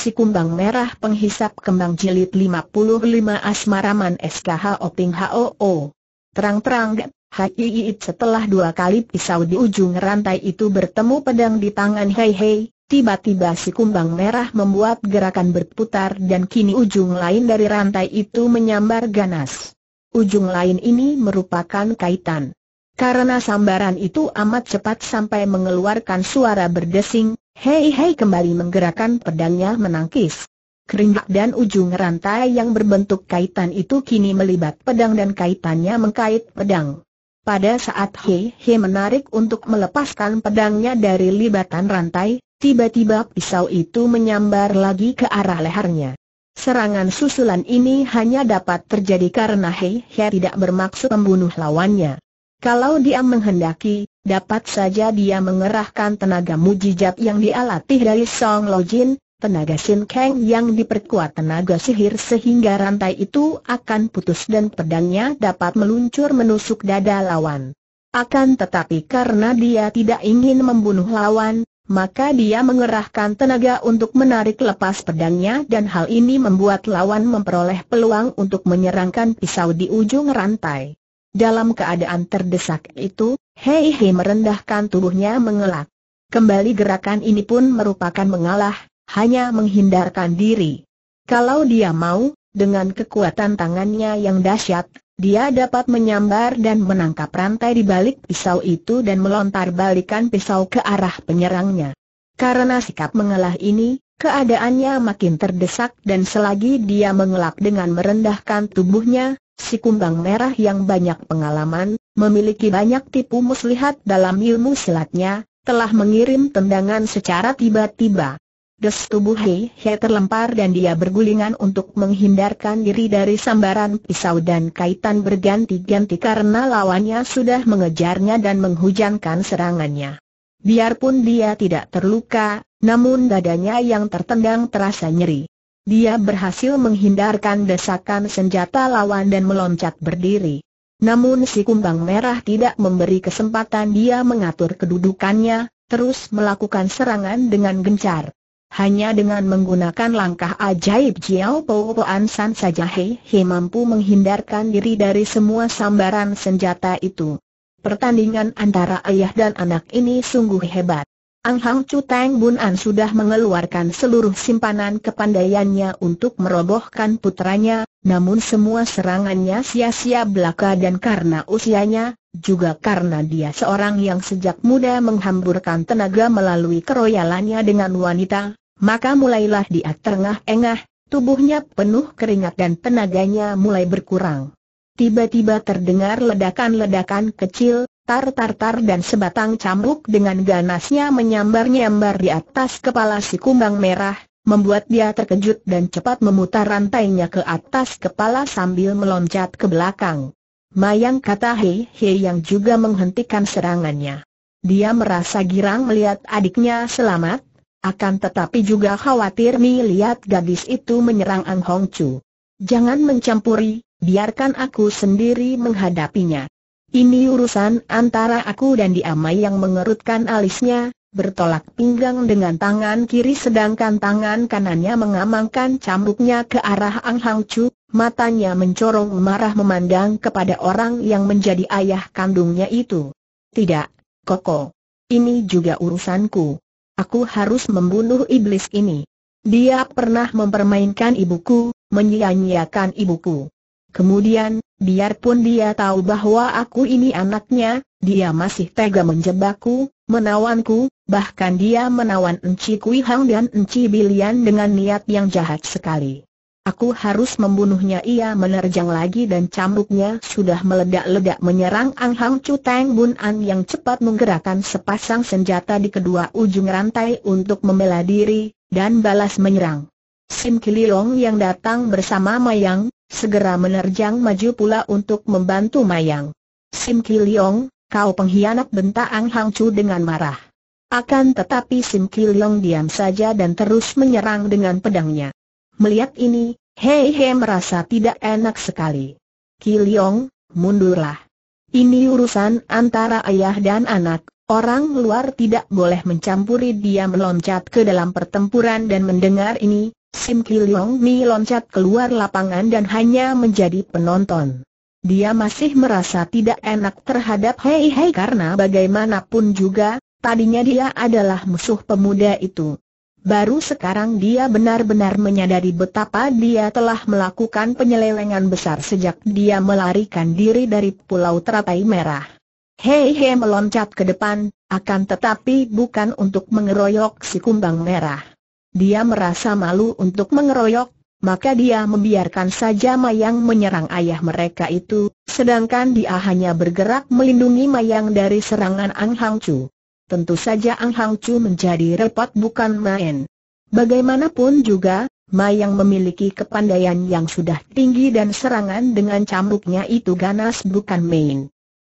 Si Kumbang Merah Penghisap Kembang Jilid 55 Asmaraman SKH Oping HOO Terang-terang Hai setelah dua kali pisau di ujung rantai itu bertemu pedang di tangan Hei Hei Tiba-tiba si kumbang merah membuat gerakan berputar dan kini ujung lain dari rantai itu menyambar ganas. Ujung lain ini merupakan kaitan. Karena sambaran itu amat cepat sampai mengeluarkan suara berdesing, Hei hei kembali menggerakkan pedangnya menangkis. Keringat dan ujung rantai yang berbentuk kaitan itu kini melibat pedang dan kaitannya mengkait pedang. Pada saat Hei Hei menarik untuk melepaskan pedangnya dari libatan rantai, tiba-tiba pisau itu menyambar lagi ke arah lehernya. Serangan susulan ini hanya dapat terjadi karena Hei Hei tidak bermaksud membunuh lawannya. Kalau dia menghendaki, Dapat saja dia mengerahkan tenaga mujizat yang dialatih dari Song Lo Jin, tenaga Sin Kang yang diperkuat tenaga sihir sehingga rantai itu akan putus dan pedangnya dapat meluncur menusuk dada lawan. Akan tetapi karena dia tidak ingin membunuh lawan, maka dia mengerahkan tenaga untuk menarik lepas pedangnya dan hal ini membuat lawan memperoleh peluang untuk menyerangkan pisau di ujung rantai. Dalam keadaan terdesak itu, Hei Hei merendahkan tubuhnya mengelak. Kembali gerakan ini pun merupakan mengalah, hanya menghindarkan diri. Kalau dia mau, dengan kekuatan tangannya yang dahsyat, dia dapat menyambar dan menangkap rantai di balik pisau itu dan melontar balikan pisau ke arah penyerangnya. Karena sikap mengalah ini, keadaannya makin terdesak dan selagi dia mengelak dengan merendahkan tubuhnya, Si kumbang merah yang banyak pengalaman, memiliki banyak tipu muslihat dalam ilmu silatnya, telah mengirim tendangan secara tiba-tiba. Des tubuh Hei He terlempar dan dia bergulingan untuk menghindarkan diri dari sambaran pisau dan kaitan berganti-ganti karena lawannya sudah mengejarnya dan menghujankan serangannya. Biarpun dia tidak terluka, namun dadanya yang tertendang terasa nyeri. Dia berhasil menghindarkan desakan senjata lawan dan meloncat berdiri. Namun si kumbang merah tidak memberi kesempatan dia mengatur kedudukannya, terus melakukan serangan dengan gencar. Hanya dengan menggunakan langkah ajaib Jiao Po Po San saja Hei He mampu menghindarkan diri dari semua sambaran senjata itu. Pertandingan antara ayah dan anak ini sungguh hebat. Ang Hang Chu Tang Bun An sudah mengeluarkan seluruh simpanan kepandaiannya untuk merobohkan putranya, namun semua serangannya sia-sia belaka dan karena usianya, juga karena dia seorang yang sejak muda menghamburkan tenaga melalui keroyalannya dengan wanita, maka mulailah dia terengah-engah, tubuhnya penuh keringat dan tenaganya mulai berkurang. Tiba-tiba terdengar ledakan-ledakan kecil, tar-tar-tar dan sebatang cambuk dengan ganasnya menyambar-nyambar di atas kepala si kumbang merah, membuat dia terkejut dan cepat memutar rantainya ke atas kepala sambil meloncat ke belakang. Mayang kata Hei Hei yang juga menghentikan serangannya. Dia merasa girang melihat adiknya selamat, akan tetapi juga khawatir melihat gadis itu menyerang Ang Hong Chu. Jangan mencampuri, biarkan aku sendiri menghadapinya. Ini urusan antara aku dan Diamai yang mengerutkan alisnya, bertolak pinggang dengan tangan kiri sedangkan tangan kanannya mengamankan cambuknya ke arah Ang Hang Chu, matanya mencorong marah memandang kepada orang yang menjadi ayah kandungnya itu. Tidak, Koko. Ini juga urusanku. Aku harus membunuh iblis ini. Dia pernah mempermainkan ibuku, menyia-nyiakan ibuku. Kemudian, Biarpun dia tahu bahwa aku ini anaknya, dia masih tega menjebakku, menawanku, bahkan dia menawan Enci Kui Hang dan Enci Bilian dengan niat yang jahat sekali. Aku harus membunuhnya ia menerjang lagi dan cambuknya sudah meledak-ledak menyerang Ang Hang Chu Teng Bun An yang cepat menggerakkan sepasang senjata di kedua ujung rantai untuk membela diri, dan balas menyerang. Sim Kililong yang datang bersama Mayang, segera menerjang maju pula untuk membantu Mayang. Sim Kiliong, kau pengkhianat bentak Ang Hang Chu dengan marah. Akan tetapi Sim Kiliong diam saja dan terus menyerang dengan pedangnya. Melihat ini, Hei Hei merasa tidak enak sekali. Kiliong, mundurlah. Ini urusan antara ayah dan anak, orang luar tidak boleh mencampuri dia meloncat ke dalam pertempuran dan mendengar ini, Sim Kiliong Mi loncat keluar lapangan dan hanya menjadi penonton. Dia masih merasa tidak enak terhadap Hei Hei karena bagaimanapun juga, tadinya dia adalah musuh pemuda itu. Baru sekarang dia benar-benar menyadari betapa dia telah melakukan penyelewengan besar sejak dia melarikan diri dari Pulau Teratai Merah. Hei Hei meloncat ke depan, akan tetapi bukan untuk mengeroyok si kumbang merah. Dia merasa malu untuk mengeroyok, maka dia membiarkan saja Mayang menyerang ayah mereka itu, sedangkan dia hanya bergerak melindungi Mayang dari serangan Ang Hang Chu. Tentu saja Ang Hang Chu menjadi repot bukan main. Bagaimanapun juga, Mayang memiliki kepandaian yang sudah tinggi dan serangan dengan cambuknya itu ganas bukan main.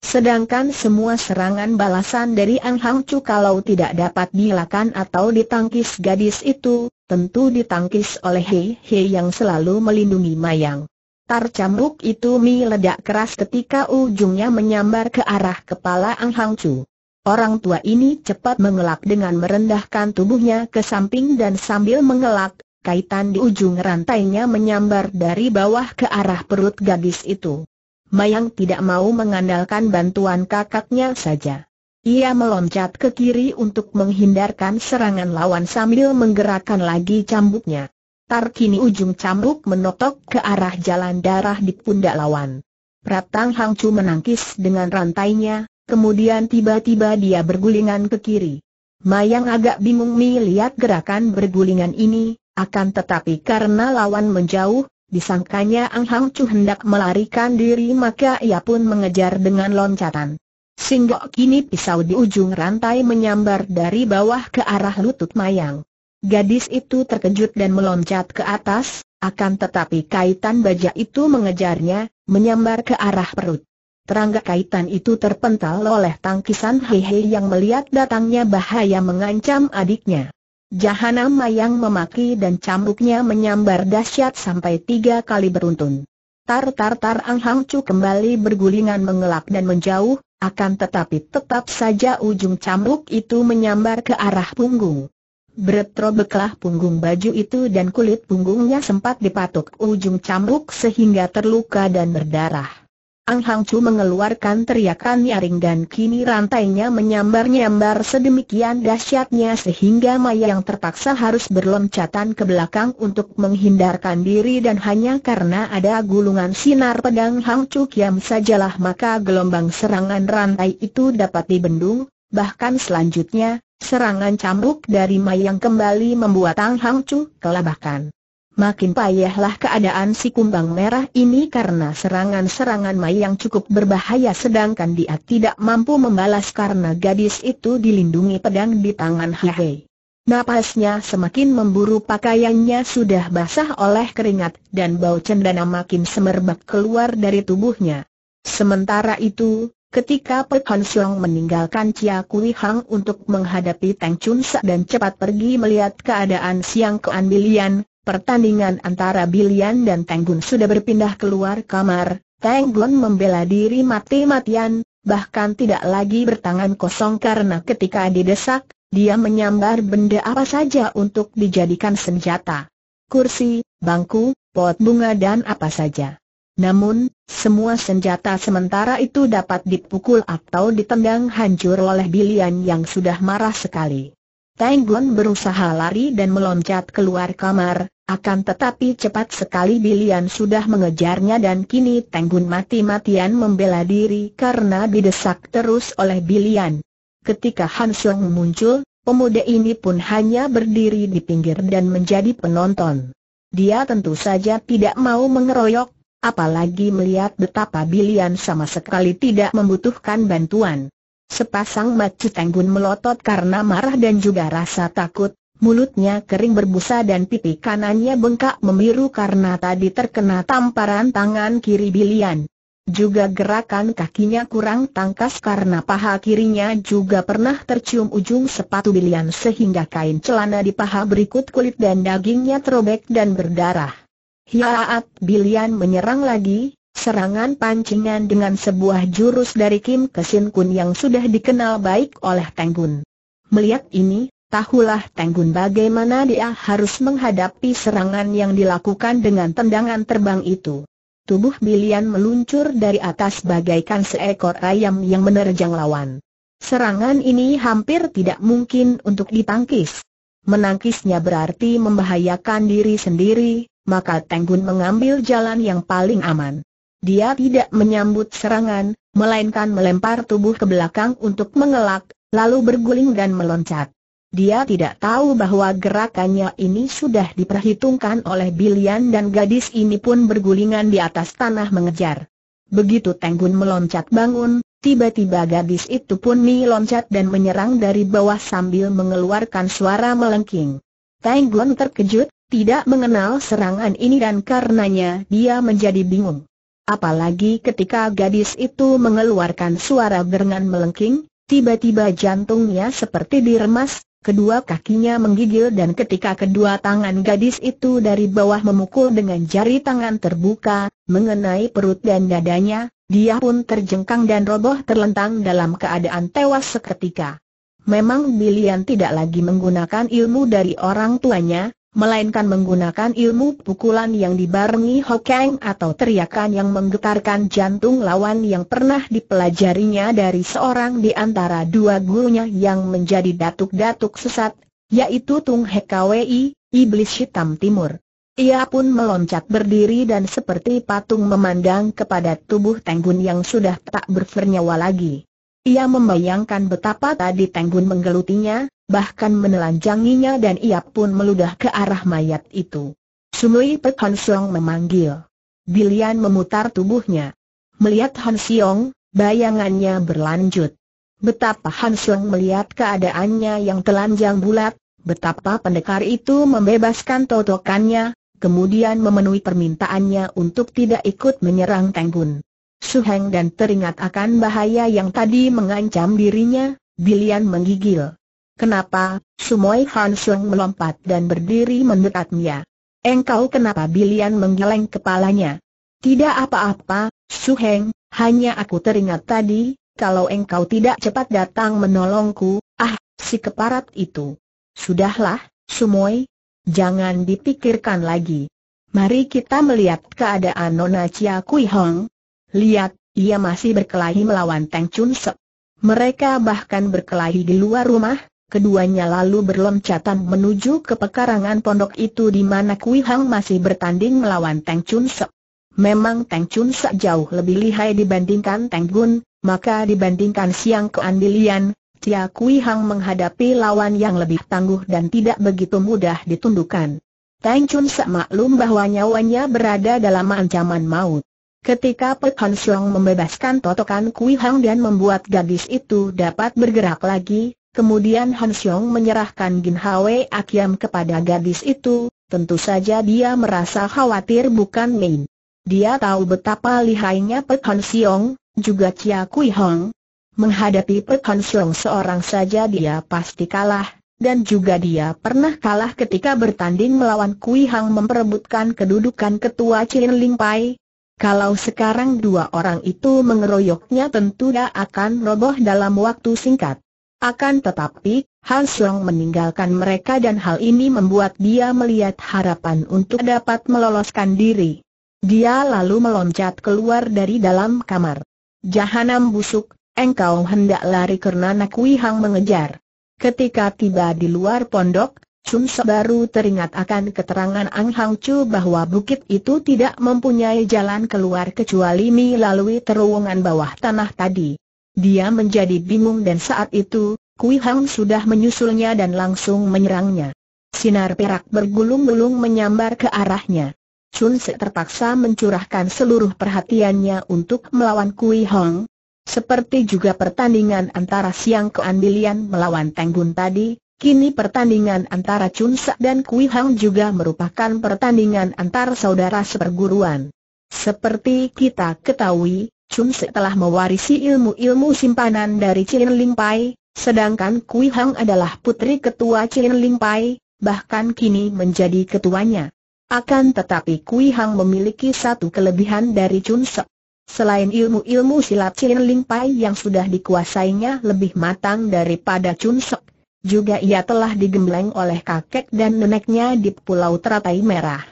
Sedangkan semua serangan balasan dari Ang Hang Chu kalau tidak dapat dilakukan atau ditangkis gadis itu, tentu ditangkis oleh Hei Hei yang selalu melindungi Mayang. Tar cambuk itu meledak keras ketika ujungnya menyambar ke arah kepala Ang Hang Chu. Orang tua ini cepat mengelak dengan merendahkan tubuhnya ke samping dan sambil mengelak, kaitan di ujung rantainya menyambar dari bawah ke arah perut gadis itu. Mayang tidak mau mengandalkan bantuan kakaknya saja. Ia meloncat ke kiri untuk menghindarkan serangan lawan sambil menggerakkan lagi cambuknya. Tarkini ujung cambuk menotok ke arah jalan darah di pundak lawan. Pratang Hangcu menangkis dengan rantainya, kemudian tiba-tiba dia bergulingan ke kiri. Mayang agak bingung melihat gerakan bergulingan ini, akan tetapi karena lawan menjauh, disangkanya Ang Hang Chu hendak melarikan diri maka ia pun mengejar dengan loncatan. Singgok kini pisau di ujung rantai menyambar dari bawah ke arah lutut Mayang. Gadis itu terkejut dan meloncat ke atas, akan tetapi kaitan baja itu mengejarnya, menyambar ke arah perut. Terangga kaitan itu terpental oleh tangkisan Hehe yang melihat datangnya bahaya mengancam adiknya. Jahanam Mayang memaki dan cambuknya menyambar dahsyat sampai tiga kali beruntun. Tar-tar-tar Ang Hang Chu kembali bergulingan mengelak dan menjauh, akan tetapi tetap saja ujung cambuk itu menyambar ke arah punggung. Bertrobeklah punggung baju itu dan kulit punggungnya sempat dipatuk ujung cambuk sehingga terluka dan berdarah. Ang Hang Chu mengeluarkan teriakan nyaring dan kini rantainya menyambar-nyambar sedemikian dahsyatnya sehingga Maya yang terpaksa harus berloncatan ke belakang untuk menghindarkan diri dan hanya karena ada gulungan sinar pedang Hang Chu kiam sajalah maka gelombang serangan rantai itu dapat dibendung, bahkan selanjutnya, serangan cambuk dari Maya yang kembali membuat Ang Hang Chu kelabakan. Makin payahlah keadaan si kumbang merah ini karena serangan-serangan Mai yang cukup berbahaya sedangkan dia tidak mampu membalas karena gadis itu dilindungi pedang di tangan Hei. Napasnya semakin memburu pakaiannya sudah basah oleh keringat dan bau cendana makin semerbak keluar dari tubuhnya. Sementara itu, ketika Pek Han Siong meninggalkan Chia Kui Hang untuk menghadapi Teng Chun Sa dan cepat pergi melihat keadaan Siang keambilian. Pertandingan antara Bilian dan Tenggun sudah berpindah keluar kamar, Tenggun membela diri mati-matian, bahkan tidak lagi bertangan kosong karena ketika didesak, dia menyambar benda apa saja untuk dijadikan senjata. Kursi, bangku, pot bunga dan apa saja. Namun, semua senjata sementara itu dapat dipukul atau ditendang hancur oleh Bilian yang sudah marah sekali. Tenggun berusaha lari dan meloncat keluar kamar, akan tetapi cepat sekali Bilian sudah mengejarnya dan kini Tenggun mati-matian membela diri karena didesak terus oleh Bilian. Ketika Han muncul, pemuda ini pun hanya berdiri di pinggir dan menjadi penonton. Dia tentu saja tidak mau mengeroyok, apalagi melihat betapa Bilian sama sekali tidak membutuhkan bantuan. Sepasang mata Tenggun melotot karena marah dan juga rasa takut, Mulutnya kering berbusa dan pipi kanannya bengkak memiru karena tadi terkena tamparan tangan kiri Bilian. Juga gerakan kakinya kurang tangkas karena paha kirinya juga pernah tercium ujung sepatu Bilian sehingga kain celana di paha berikut kulit dan dagingnya terobek dan berdarah. Hiaat Bilian menyerang lagi, serangan pancingan dengan sebuah jurus dari Kim Kesin Kun yang sudah dikenal baik oleh Tenggun. Melihat ini, Tahulah Tenggun bagaimana dia harus menghadapi serangan yang dilakukan dengan tendangan terbang itu. Tubuh Bilian meluncur dari atas bagaikan seekor ayam yang menerjang lawan. Serangan ini hampir tidak mungkin untuk ditangkis. Menangkisnya berarti membahayakan diri sendiri, maka Tenggun mengambil jalan yang paling aman. Dia tidak menyambut serangan, melainkan melempar tubuh ke belakang untuk mengelak, lalu berguling dan meloncat. Dia tidak tahu bahwa gerakannya ini sudah diperhitungkan oleh Bilian dan gadis ini pun bergulingan di atas tanah mengejar. Begitu Tenggun meloncat bangun, tiba-tiba gadis itu pun ni loncat dan menyerang dari bawah sambil mengeluarkan suara melengking. Tenggun terkejut, tidak mengenal serangan ini dan karenanya dia menjadi bingung. Apalagi ketika gadis itu mengeluarkan suara berengan melengking, Tiba-tiba jantungnya seperti diremas, kedua kakinya menggigil dan ketika kedua tangan gadis itu dari bawah memukul dengan jari tangan terbuka, mengenai perut dan dadanya, dia pun terjengkang dan roboh terlentang dalam keadaan tewas seketika. Memang Bilian tidak lagi menggunakan ilmu dari orang tuanya, melainkan menggunakan ilmu pukulan yang dibarengi hokeng atau teriakan yang menggetarkan jantung lawan yang pernah dipelajarinya dari seorang di antara dua gurunya yang menjadi datuk-datuk sesat, yaitu Tung hekawi Iblis Hitam Timur. Ia pun meloncat berdiri dan seperti patung memandang kepada tubuh Tenggun yang sudah tak bernyawa lagi. Ia membayangkan betapa tadi Tenggun menggelutinya, bahkan menelanjanginya dan ia pun meludah ke arah mayat itu. Sumui Pek Han Siong memanggil. Bilian memutar tubuhnya. Melihat Han Siong, bayangannya berlanjut. Betapa Han Siong melihat keadaannya yang telanjang bulat, betapa pendekar itu membebaskan totokannya, kemudian memenuhi permintaannya untuk tidak ikut menyerang Tenggun. Heng dan teringat akan bahaya yang tadi mengancam dirinya, Bilian menggigil. Kenapa? Sumoi Han melompat dan berdiri mendekatnya. Engkau kenapa Bilian menggeleng kepalanya? Tidak apa-apa, Su Heng. hanya aku teringat tadi, kalau engkau tidak cepat datang menolongku, ah, si keparat itu. Sudahlah, Sumoi, jangan dipikirkan lagi. Mari kita melihat keadaan Nona Chia Kui Hong. Lihat, ia masih berkelahi melawan Teng Chun Sek. Mereka bahkan berkelahi di luar rumah, Keduanya lalu berlompatan menuju ke pekarangan pondok itu di mana Kui Hang masih bertanding melawan Tang Chun Sek. Memang Tang Chun Sek jauh lebih lihai dibandingkan Tang Gun, maka dibandingkan Siang Keandilian, Tia Kui Hang menghadapi lawan yang lebih tangguh dan tidak begitu mudah ditundukkan. Tang Chun Sek maklum bahwa nyawanya berada dalam ancaman maut. Ketika Pek Han Siong membebaskan totokan Kui Hang dan membuat gadis itu dapat bergerak lagi, Kemudian Han Xiong menyerahkan Gin Hwe Akiam kepada gadis itu, tentu saja dia merasa khawatir bukan main. Dia tahu betapa lihainya Pek Han Xiong, juga Chia Kui Hong. Menghadapi Pek Han Xiong seorang saja dia pasti kalah, dan juga dia pernah kalah ketika bertanding melawan Kui Hong memperebutkan kedudukan ketua Chin Ling Pai. Kalau sekarang dua orang itu mengeroyoknya tentu dia akan roboh dalam waktu singkat. Akan tetapi, Han Song meninggalkan mereka dan hal ini membuat dia melihat harapan untuk dapat meloloskan diri. Dia lalu meloncat keluar dari dalam kamar. Jahanam busuk, engkau hendak lari karena Wi Hang mengejar. Ketika tiba di luar pondok, Chun Se baru teringat akan keterangan Ang Hang Chu bahwa bukit itu tidak mempunyai jalan keluar kecuali melalui terowongan bawah tanah tadi. Dia menjadi bingung dan saat itu, Kui Hang sudah menyusulnya dan langsung menyerangnya. Sinar perak bergulung-gulung menyambar ke arahnya. Chun Se terpaksa mencurahkan seluruh perhatiannya untuk melawan Kui Hong. Seperti juga pertandingan antara Siang Keandilian melawan Tenggun tadi, kini pertandingan antara Chun Se dan Kui Hang juga merupakan pertandingan antar saudara seperguruan. Seperti kita ketahui, Chun telah mewarisi ilmu-ilmu simpanan dari Chin Ling Pai, sedangkan Kui Hang adalah putri ketua Chin Ling Pai, bahkan kini menjadi ketuanya. Akan tetapi Kui Hang memiliki satu kelebihan dari Chun Se. Selain ilmu-ilmu silat Chin Ling Pai yang sudah dikuasainya lebih matang daripada Chun Se, juga ia telah digembleng oleh kakek dan neneknya di Pulau Teratai Merah.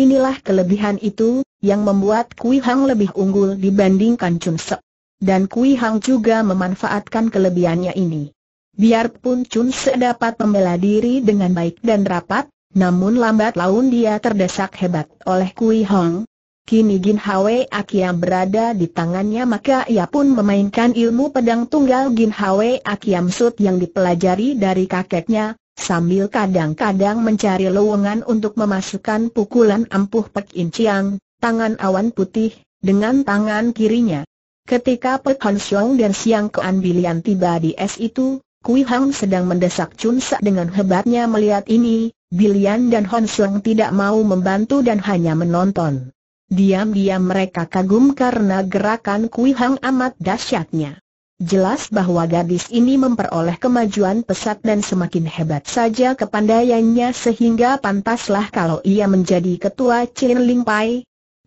Inilah kelebihan itu, yang membuat Kui Hang lebih unggul dibandingkan Chun Sek. Dan Kui Hang juga memanfaatkan kelebihannya ini. Biarpun Chun Sek dapat membela diri dengan baik dan rapat, namun lambat laun dia terdesak hebat oleh Kui Hang. Kini Gin Hwe Akia berada di tangannya maka ia pun memainkan ilmu pedang tunggal Gin Hwe Akiam Sut yang dipelajari dari kakeknya, sambil kadang-kadang mencari lowongan untuk memasukkan pukulan ampuh Pek In Chiang tangan awan putih, dengan tangan kirinya. Ketika Pek Han Xiong dan Siang Kean Bilian tiba di es itu, Kui Hang sedang mendesak Chun Sa dengan hebatnya melihat ini, Bilian dan Hon Xiong tidak mau membantu dan hanya menonton. Diam-diam mereka kagum karena gerakan Kui Hang amat dahsyatnya. Jelas bahwa gadis ini memperoleh kemajuan pesat dan semakin hebat saja kepandaiannya sehingga pantaslah kalau ia menjadi ketua Chin Ling Pai,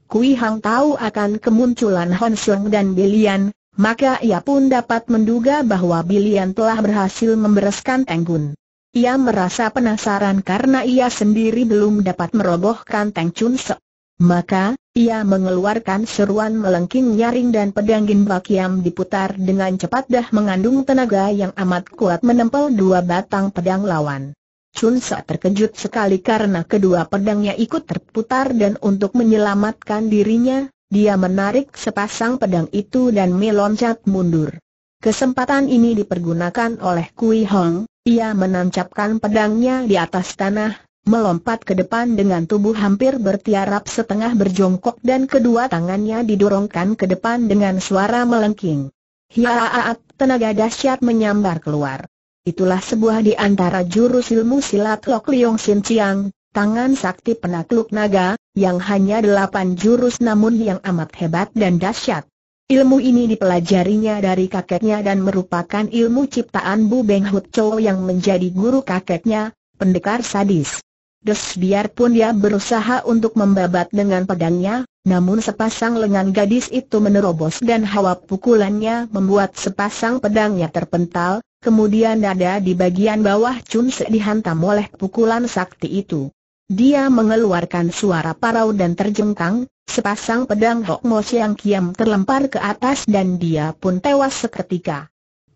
Kui Hang tahu akan kemunculan Hon Xiong dan Bilian, maka ia pun dapat menduga bahwa Bilian telah berhasil membereskan Tenggun. Ia merasa penasaran karena ia sendiri belum dapat merobohkan Teng Chun Se. Maka, ia mengeluarkan seruan melengking nyaring dan pedang ginbak yang diputar dengan cepat dah mengandung tenaga yang amat kuat menempel dua batang pedang lawan. Chun Sa terkejut sekali karena kedua pedangnya ikut terputar dan untuk menyelamatkan dirinya, dia menarik sepasang pedang itu dan meloncat mundur. Kesempatan ini dipergunakan oleh Kui Hong, ia menancapkan pedangnya di atas tanah, melompat ke depan dengan tubuh hampir bertiarap setengah berjongkok dan kedua tangannya didorongkan ke depan dengan suara melengking. Hiaaat, tenaga dahsyat menyambar keluar. Itulah sebuah di antara jurus ilmu silat Lok Liong Sin Chiang, tangan sakti penakluk naga, yang hanya delapan jurus namun yang amat hebat dan dahsyat. Ilmu ini dipelajarinya dari kakeknya dan merupakan ilmu ciptaan Bu Beng Hut Chow yang menjadi guru kakeknya, pendekar sadis. Des biarpun dia berusaha untuk membabat dengan pedangnya, namun sepasang lengan gadis itu menerobos dan hawa pukulannya membuat sepasang pedangnya terpental, kemudian dada di bagian bawah Chun Se dihantam oleh pukulan sakti itu. Dia mengeluarkan suara parau dan terjengkang, sepasang pedang Hok Mo Siang Kiam terlempar ke atas dan dia pun tewas seketika.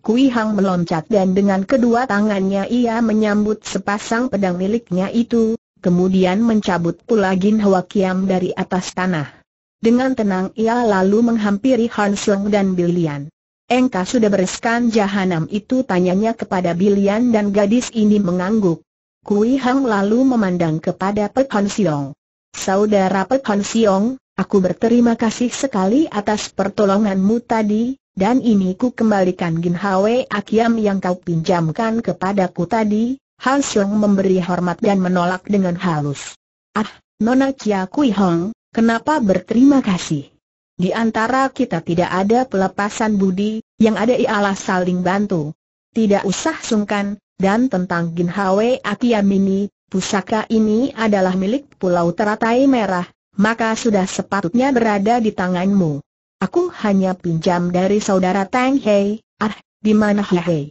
Kui Hang meloncat dan dengan kedua tangannya ia menyambut sepasang pedang miliknya itu, kemudian mencabut pula Gin Hwa Kiam dari atas tanah. Dengan tenang ia lalu menghampiri Han dan Bilian. Engkau sudah bereskan jahanam itu tanyanya kepada Bilian dan gadis ini mengangguk. Kui Hang lalu memandang kepada Pek Hon Siong. Saudara Pek Hon Siong, aku berterima kasih sekali atas pertolonganmu tadi, dan ini ku kembalikan Gin Hwe Akiam yang kau pinjamkan kepadaku tadi. Han Siong memberi hormat dan menolak dengan halus. Ah, Nona Chia Kui Hang, kenapa berterima kasih? Di antara kita tidak ada pelepasan budi, yang ada ialah saling bantu. Tidak usah sungkan, dan tentang Gin Hwe Akiamini, pusaka ini adalah milik Pulau Teratai Merah, maka sudah sepatutnya berada di tanganmu. Aku hanya pinjam dari saudara Tang Hei, ah, di mana Hei Hei?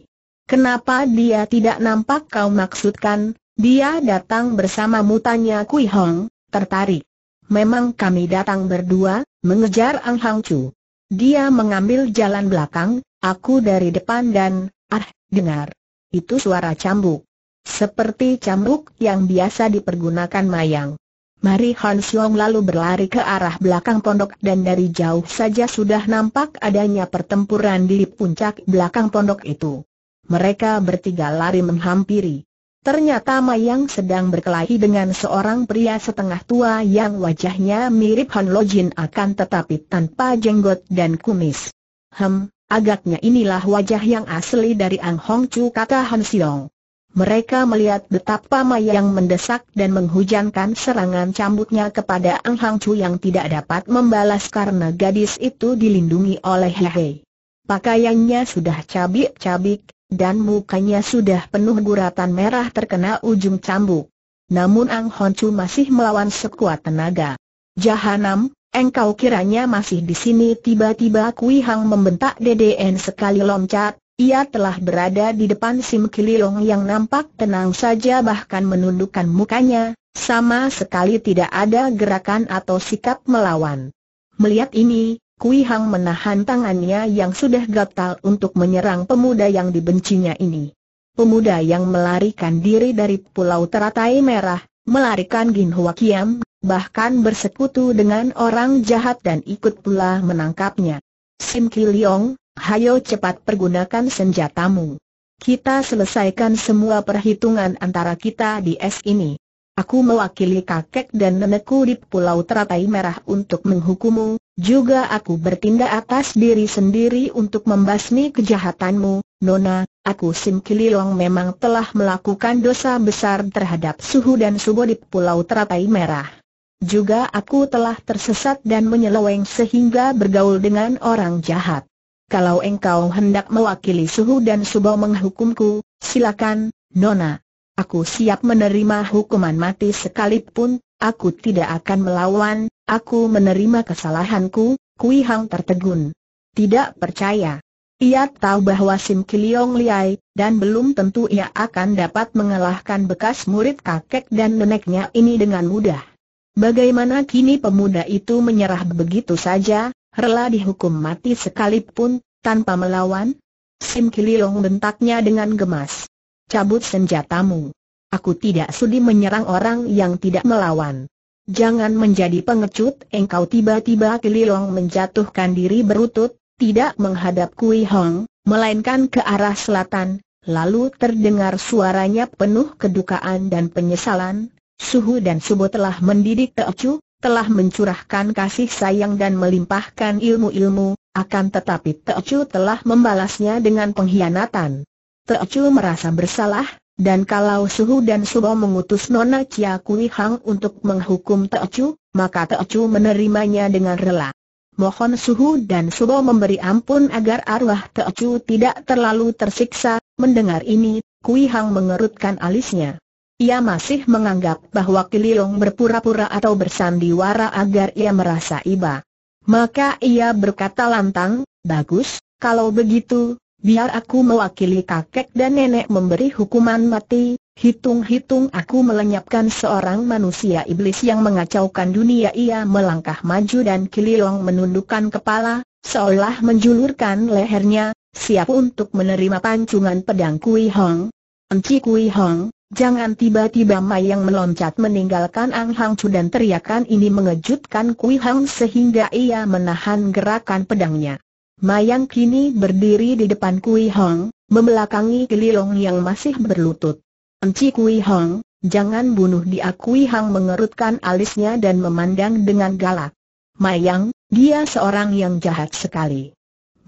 Kenapa dia tidak nampak kau maksudkan, dia datang bersamamu tanya Kui Hong, tertarik memang kami datang berdua, mengejar Ang Hang Chu. Dia mengambil jalan belakang, aku dari depan dan, ah, dengar. Itu suara cambuk. Seperti cambuk yang biasa dipergunakan Mayang. Mari Han Xiong lalu berlari ke arah belakang pondok dan dari jauh saja sudah nampak adanya pertempuran di puncak belakang pondok itu. Mereka bertiga lari menghampiri. Ternyata Mayang sedang berkelahi dengan seorang pria setengah tua yang wajahnya mirip Han Jin akan tetapi tanpa jenggot dan kumis. Hem, agaknya inilah wajah yang asli dari Ang Hong Chu kata Han Siong. Mereka melihat betapa Mayang mendesak dan menghujankan serangan cambuknya kepada Ang Hong Chu yang tidak dapat membalas karena gadis itu dilindungi oleh Hehe. Pakaiannya sudah cabik-cabik, dan mukanya sudah penuh guratan merah terkena ujung cambuk. Namun Ang Hon Chu masih melawan sekuat tenaga. Jahanam, engkau kiranya masih di sini tiba-tiba Kui Hang membentak DDN sekali loncat, ia telah berada di depan Sim Kililong yang nampak tenang saja bahkan menundukkan mukanya, sama sekali tidak ada gerakan atau sikap melawan. Melihat ini, Kui Hang menahan tangannya yang sudah gatal untuk menyerang pemuda yang dibencinya ini. Pemuda yang melarikan diri dari Pulau Teratai Merah, melarikan Gin Hwa Kiam, bahkan bersekutu dengan orang jahat dan ikut pula menangkapnya. Sim Kiliong, hayo cepat pergunakan senjatamu. Kita selesaikan semua perhitungan antara kita di es ini. Aku mewakili kakek dan nenekku di Pulau Teratai Merah untuk menghukummu, juga aku bertindak atas diri sendiri untuk membasmi kejahatanmu, Nona, aku Sim Kililong memang telah melakukan dosa besar terhadap suhu dan subo di Pulau Teratai Merah. Juga aku telah tersesat dan menyeleweng sehingga bergaul dengan orang jahat. Kalau engkau hendak mewakili suhu dan subo menghukumku, silakan, Nona. Aku siap menerima hukuman mati sekalipun, Aku tidak akan melawan, aku menerima kesalahanku, Kui Hang tertegun. Tidak percaya. Ia tahu bahwa Sim Kiliong Liai, dan belum tentu ia akan dapat mengalahkan bekas murid kakek dan neneknya ini dengan mudah. Bagaimana kini pemuda itu menyerah begitu saja, rela dihukum mati sekalipun, tanpa melawan? Sim Kiliong bentaknya dengan gemas. Cabut senjatamu. Aku tidak sudi menyerang orang yang tidak melawan. Jangan menjadi pengecut, engkau tiba-tiba kelilong menjatuhkan diri berutut, tidak menghadap Kui Hong, melainkan ke arah selatan, lalu terdengar suaranya penuh kedukaan dan penyesalan, Suhu dan Subo telah mendidik Teocu, telah mencurahkan kasih sayang dan melimpahkan ilmu-ilmu, akan tetapi Teocu telah membalasnya dengan pengkhianatan. Teocu merasa bersalah, dan kalau Suhu dan Suho mengutus Nona Chia Kui Hang untuk menghukum Chu, maka Chu menerimanya dengan rela. Mohon Suhu dan Suho memberi ampun agar arwah Chu tidak terlalu tersiksa. Mendengar ini, Kui Hang mengerutkan alisnya. Ia masih menganggap bahwa Kililong berpura-pura atau bersandiwara agar ia merasa iba. Maka ia berkata lantang, bagus, kalau begitu, biar aku mewakili kakek dan nenek memberi hukuman mati, hitung-hitung aku melenyapkan seorang manusia iblis yang mengacaukan dunia ia melangkah maju dan kililong menundukkan kepala, seolah menjulurkan lehernya, siap untuk menerima pancungan pedang Kui Hong. Enci Kui Hong, jangan tiba-tiba Mayang meloncat meninggalkan Ang Hang Chu dan teriakan ini mengejutkan Kui Hong sehingga ia menahan gerakan pedangnya. Mayang kini berdiri di depan Kui Hong, membelakangi Kelilong yang masih berlutut. Enci Kui Hong, jangan bunuh dia Kui Hong mengerutkan alisnya dan memandang dengan galak. Mayang, dia seorang yang jahat sekali.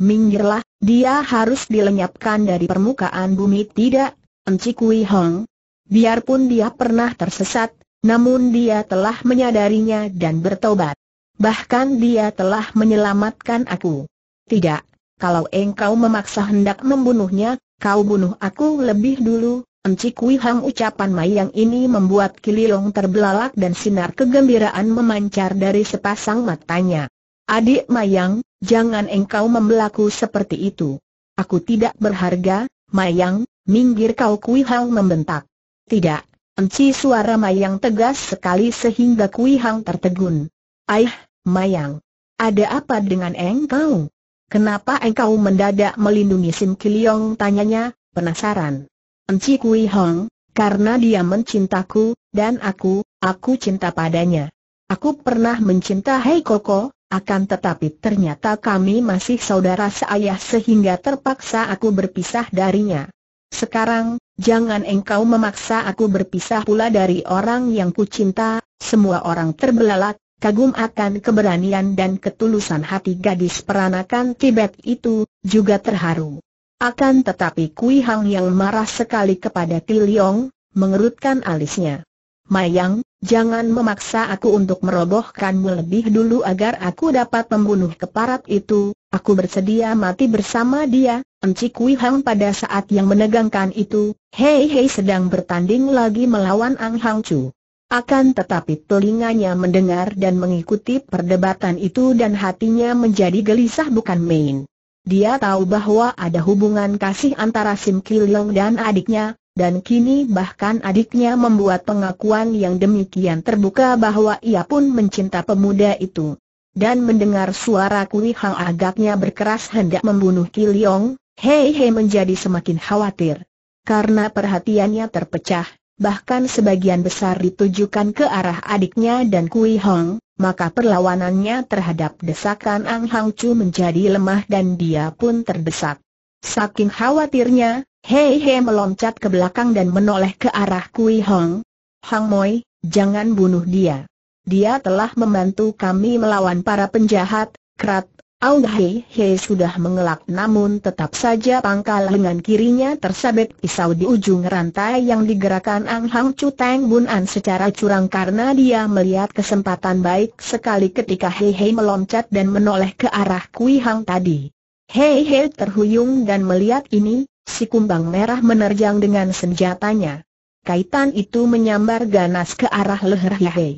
Minggirlah, dia harus dilenyapkan dari permukaan bumi tidak, Enci Kui Hong. Biarpun dia pernah tersesat, namun dia telah menyadarinya dan bertobat. Bahkan dia telah menyelamatkan aku. Tidak, kalau engkau memaksa hendak membunuhnya, kau bunuh aku lebih dulu. Encik Kui Hang ucapan Mayang ini membuat Kililong terbelalak dan sinar kegembiraan memancar dari sepasang matanya. Adik Mayang, jangan engkau membelaku seperti itu. Aku tidak berharga, Mayang, minggir kau Kui Hang membentak. Tidak, Enci suara Mayang tegas sekali sehingga Kui Hang tertegun. Aih, Mayang, ada apa dengan engkau? Kenapa engkau mendadak melindungi Sim Kiliong? Tanyanya, penasaran. Enci Kui Hong, karena dia mencintaku, dan aku, aku cinta padanya. Aku pernah mencinta Hei Koko, akan tetapi ternyata kami masih saudara seayah sehingga terpaksa aku berpisah darinya. Sekarang, jangan engkau memaksa aku berpisah pula dari orang yang ku cinta. semua orang terbelalak, kagum akan keberanian dan ketulusan hati gadis peranakan Tibet itu, juga terharu. Akan tetapi Kui Hang yang marah sekali kepada Tiliong, mengerutkan alisnya. Mayang, jangan memaksa aku untuk merobohkanmu lebih dulu agar aku dapat membunuh keparat itu, aku bersedia mati bersama dia, Enci Kui Hang pada saat yang menegangkan itu, hei hei sedang bertanding lagi melawan Ang Hang Chu. Akan tetapi telinganya mendengar dan mengikuti perdebatan itu dan hatinya menjadi gelisah bukan main. Dia tahu bahwa ada hubungan kasih antara Sim Kiliong dan adiknya, dan kini bahkan adiknya membuat pengakuan yang demikian terbuka bahwa ia pun mencinta pemuda itu. Dan mendengar suara Kui Hang agaknya berkeras hendak membunuh Kiliong, Hei Hei menjadi semakin khawatir. Karena perhatiannya terpecah, bahkan sebagian besar ditujukan ke arah adiknya dan Kui Hong, maka perlawanannya terhadap desakan Ang Hang Chu menjadi lemah dan dia pun terdesak. Saking khawatirnya, Hei Hei meloncat ke belakang dan menoleh ke arah Kui Hong. Hang Moi, jangan bunuh dia. Dia telah membantu kami melawan para penjahat, Krat, Aung Hei Hei sudah mengelak namun tetap saja pangkal lengan kirinya tersabet pisau di ujung rantai yang digerakkan Ang Hang Chu Teng Bun An secara curang karena dia melihat kesempatan baik sekali ketika Hei Hei meloncat dan menoleh ke arah Kui Hang tadi. Hei Hei terhuyung dan melihat ini, si kumbang merah menerjang dengan senjatanya. Kaitan itu menyambar ganas ke arah leher Hei Hei.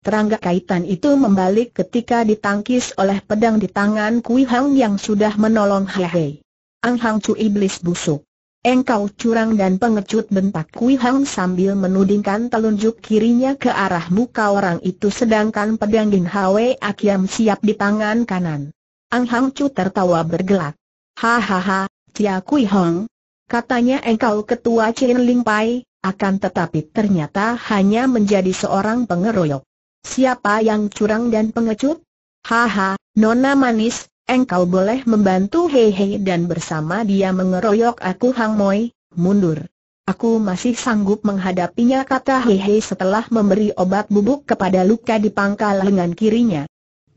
Terangga kaitan itu membalik ketika ditangkis oleh pedang di tangan Kui Hang yang sudah menolong Hehe. Ang Hang Cu Iblis Busuk. Engkau curang dan pengecut bentak Kui Hang sambil menudingkan telunjuk kirinya ke arah muka orang itu sedangkan pedang Gin Hwe Akiam siap di tangan kanan. Ang Hang Cu tertawa bergelak. Hahaha, Cia Kui Hang. Katanya engkau ketua Chin Ling Pai, akan tetapi ternyata hanya menjadi seorang pengeroyok. Siapa yang curang dan pengecut? Haha, nona manis, engkau boleh membantu hehe dan bersama dia mengeroyok aku Hang Moi, mundur. Aku masih sanggup menghadapinya kata hehe setelah memberi obat bubuk kepada luka di pangkal lengan kirinya.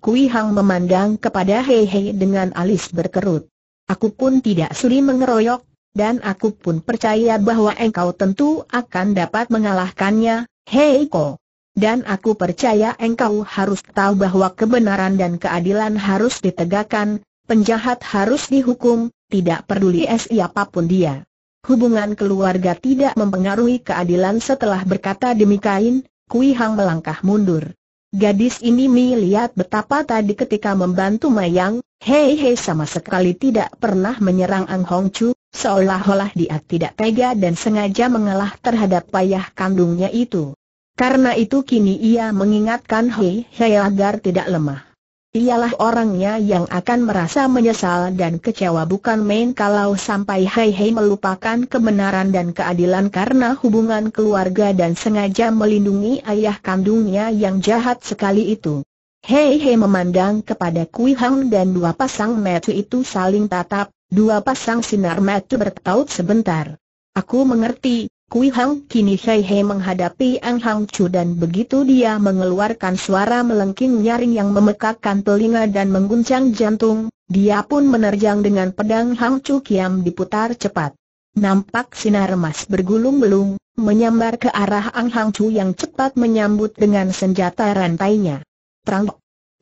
Kui Hang memandang kepada hehe dengan alis berkerut. Aku pun tidak suri mengeroyok, dan aku pun percaya bahwa engkau tentu akan dapat mengalahkannya, hei ko. Dan aku percaya engkau harus tahu bahwa kebenaran dan keadilan harus ditegakkan, penjahat harus dihukum, tidak peduli siapapun dia. Hubungan keluarga tidak mempengaruhi keadilan setelah berkata demikian, Kui Hang melangkah mundur. Gadis ini melihat betapa tadi ketika membantu Mayang, Hei Hei sama sekali tidak pernah menyerang Ang Hong Chu, seolah-olah dia tidak tega dan sengaja mengalah terhadap payah kandungnya itu. Karena itu kini ia mengingatkan Hei Hei agar tidak lemah. Ialah orangnya yang akan merasa menyesal dan kecewa bukan main kalau sampai Hei Hei melupakan kebenaran dan keadilan karena hubungan keluarga dan sengaja melindungi ayah kandungnya yang jahat sekali itu. Hei Hei memandang kepada Kui Hang dan dua pasang mata itu saling tatap, dua pasang sinar mata bertaut sebentar. Aku mengerti, Kui Hang kini Shai Hei menghadapi Ang Hang Chu dan begitu dia mengeluarkan suara melengking nyaring yang memekakkan telinga dan mengguncang jantung, dia pun menerjang dengan pedang Hang Chu Kiam diputar cepat. Nampak sinar emas bergulung-belung, menyambar ke arah Ang Hang Chu yang cepat menyambut dengan senjata rantainya. Trang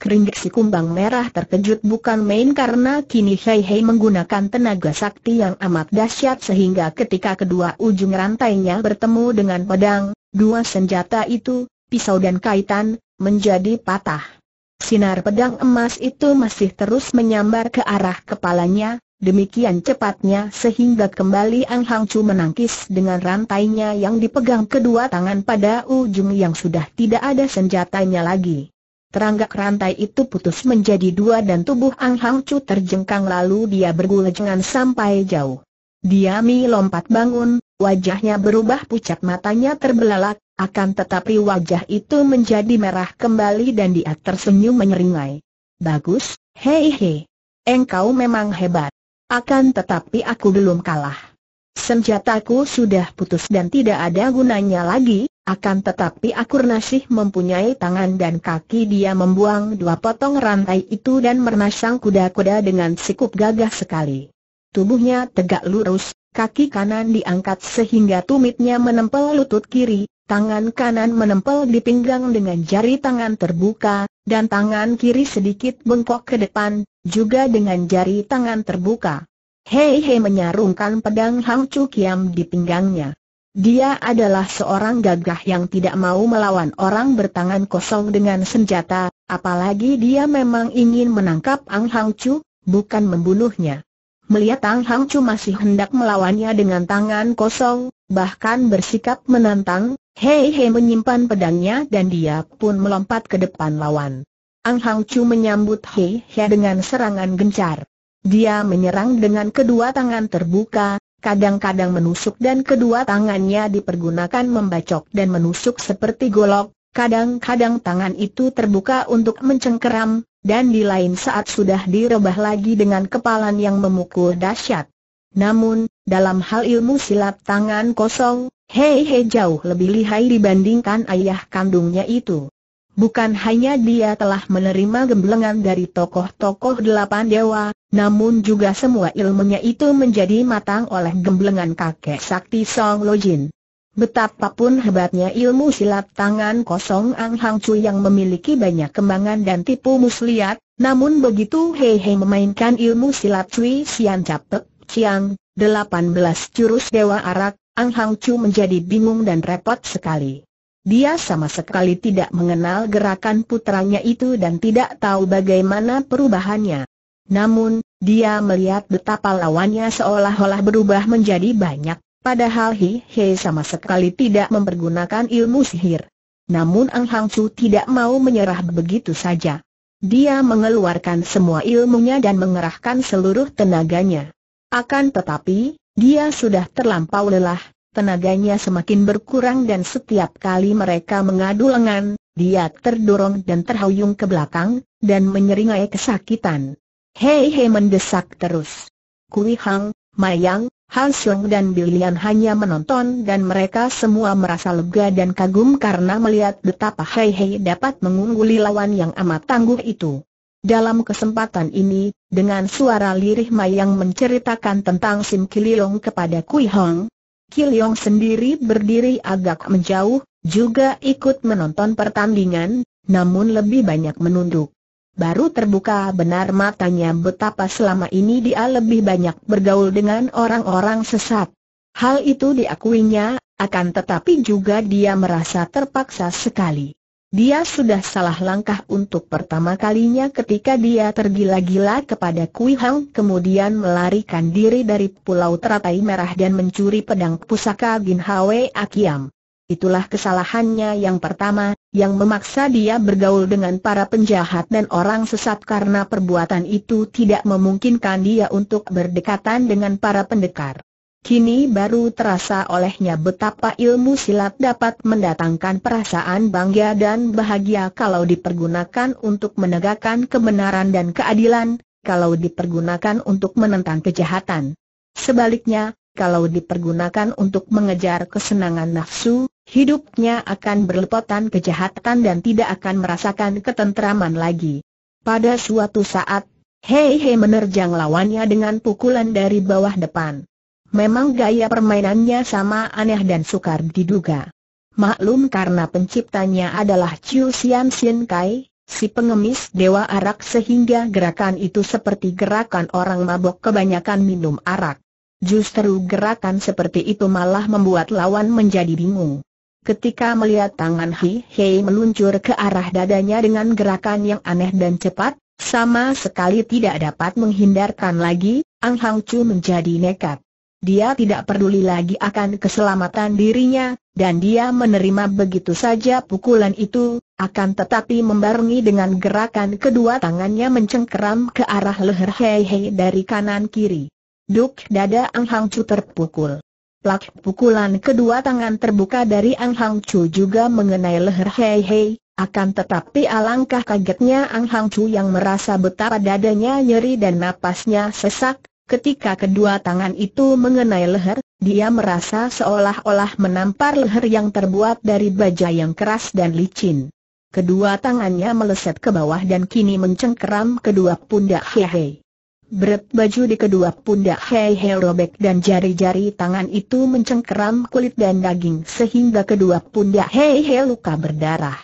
Keringgik si kumbang merah terkejut bukan main karena kini Hei Hei menggunakan tenaga sakti yang amat dahsyat sehingga ketika kedua ujung rantainya bertemu dengan pedang, dua senjata itu, pisau dan kaitan, menjadi patah. Sinar pedang emas itu masih terus menyambar ke arah kepalanya, demikian cepatnya sehingga kembali Ang Hang Chu menangkis dengan rantainya yang dipegang kedua tangan pada ujung yang sudah tidak ada senjatanya lagi. Teranggak rantai itu putus menjadi dua dan tubuh Ang Hang Chu terjengkang lalu dia bergulejengan sampai jauh. Dia mi lompat bangun, wajahnya berubah pucat matanya terbelalak, akan tetapi wajah itu menjadi merah kembali dan dia tersenyum menyeringai. Bagus, hei hei. Engkau memang hebat. Akan tetapi aku belum kalah. Senjataku sudah putus dan tidak ada gunanya lagi, akan tetapi Akurnasih mempunyai tangan dan kaki dia membuang dua potong rantai itu dan mernasang kuda-kuda dengan sikup gagah sekali. Tubuhnya tegak lurus, kaki kanan diangkat sehingga tumitnya menempel lutut kiri, tangan kanan menempel di pinggang dengan jari tangan terbuka, dan tangan kiri sedikit bengkok ke depan, juga dengan jari tangan terbuka. Hei hei menyarungkan pedang Hang Chu Kiam di pinggangnya. Dia adalah seorang gagah yang tidak mau melawan orang bertangan kosong dengan senjata, apalagi dia memang ingin menangkap Ang Hang Chu, bukan membunuhnya. Melihat Ang Hang Chu masih hendak melawannya dengan tangan kosong, bahkan bersikap menantang, Hei Hei menyimpan pedangnya dan dia pun melompat ke depan lawan. Ang Hang Chu menyambut Hei Hei dengan serangan gencar. Dia menyerang dengan kedua tangan terbuka, kadang-kadang menusuk dan kedua tangannya dipergunakan membacok dan menusuk seperti golok, kadang-kadang tangan itu terbuka untuk mencengkeram, dan di lain saat sudah direbah lagi dengan kepalan yang memukul dahsyat. Namun, dalam hal ilmu silat tangan kosong, Hei Hei jauh lebih lihai dibandingkan ayah kandungnya itu. Bukan hanya dia telah menerima gemblengan dari tokoh-tokoh delapan dewa, namun juga semua ilmunya itu menjadi matang oleh gemblengan kakek sakti Song Lojin. Betapapun hebatnya ilmu silat tangan kosong Ang Hang Chu yang memiliki banyak kembangan dan tipu muslihat, namun begitu Hei Hei memainkan ilmu silat Cui Sian Capek, Chiang, belas jurus dewa arak, Ang Hang Chu menjadi bingung dan repot sekali. Dia sama sekali tidak mengenal gerakan putranya itu dan tidak tahu bagaimana perubahannya. Namun, dia melihat betapa lawannya seolah-olah berubah menjadi banyak, padahal Hi He sama sekali tidak mempergunakan ilmu sihir. Namun Ang Hang Su tidak mau menyerah begitu saja. Dia mengeluarkan semua ilmunya dan mengerahkan seluruh tenaganya. Akan tetapi, dia sudah terlampau lelah, tenaganya semakin berkurang dan setiap kali mereka mengadu lengan, dia terdorong dan terhuyung ke belakang, dan menyeringai kesakitan. Hei Hei mendesak terus. Kui Hang, Mayang, Han Xiong dan Bilian hanya menonton dan mereka semua merasa lega dan kagum karena melihat betapa Hei Hei dapat mengungguli lawan yang amat tangguh itu. Dalam kesempatan ini, dengan suara lirih Mayang menceritakan tentang Sim Kililong kepada Kui Hong, Kilyong sendiri berdiri agak menjauh, juga ikut menonton pertandingan, namun lebih banyak menunduk. Baru terbuka benar matanya betapa selama ini dia lebih banyak bergaul dengan orang-orang sesat. Hal itu diakuinya, akan tetapi juga dia merasa terpaksa sekali. Dia sudah salah langkah untuk pertama kalinya ketika dia tergila-gila kepada Kui Hang kemudian melarikan diri dari Pulau Teratai Merah dan mencuri pedang pusaka Gin Hwe Akiam. Itulah kesalahannya yang pertama, yang memaksa dia bergaul dengan para penjahat dan orang sesat karena perbuatan itu tidak memungkinkan dia untuk berdekatan dengan para pendekar. Kini baru terasa olehnya betapa ilmu silat dapat mendatangkan perasaan bangga dan bahagia kalau dipergunakan untuk menegakkan kebenaran dan keadilan, kalau dipergunakan untuk menentang kejahatan. Sebaliknya, kalau dipergunakan untuk mengejar kesenangan nafsu, hidupnya akan berlepotan kejahatan dan tidak akan merasakan ketentraman lagi. Pada suatu saat, Hei Hei menerjang lawannya dengan pukulan dari bawah depan. Memang gaya permainannya sama aneh dan sukar diduga. Maklum karena penciptanya adalah Chiu Sian Xian Kai, si pengemis dewa arak sehingga gerakan itu seperti gerakan orang mabok kebanyakan minum arak. Justru gerakan seperti itu malah membuat lawan menjadi bingung. Ketika melihat tangan Hi Hei meluncur ke arah dadanya dengan gerakan yang aneh dan cepat, sama sekali tidak dapat menghindarkan lagi, Ang Hang Chu menjadi nekat dia tidak peduli lagi akan keselamatan dirinya, dan dia menerima begitu saja pukulan itu, akan tetapi membarengi dengan gerakan kedua tangannya mencengkeram ke arah leher Hei Hei dari kanan kiri. Duk dada Ang Hang Chu terpukul. Plak pukulan kedua tangan terbuka dari Ang Hang Chu juga mengenai leher Hei Hei, akan tetapi alangkah kagetnya Ang Hang Chu yang merasa betapa dadanya nyeri dan napasnya sesak, Ketika kedua tangan itu mengenai leher, dia merasa seolah-olah menampar leher yang terbuat dari baja yang keras dan licin. Kedua tangannya meleset ke bawah dan kini mencengkeram kedua pundak Hehe. Berat baju di kedua pundak Hehe robek dan jari-jari tangan itu mencengkeram kulit dan daging sehingga kedua pundak Hehe luka berdarah.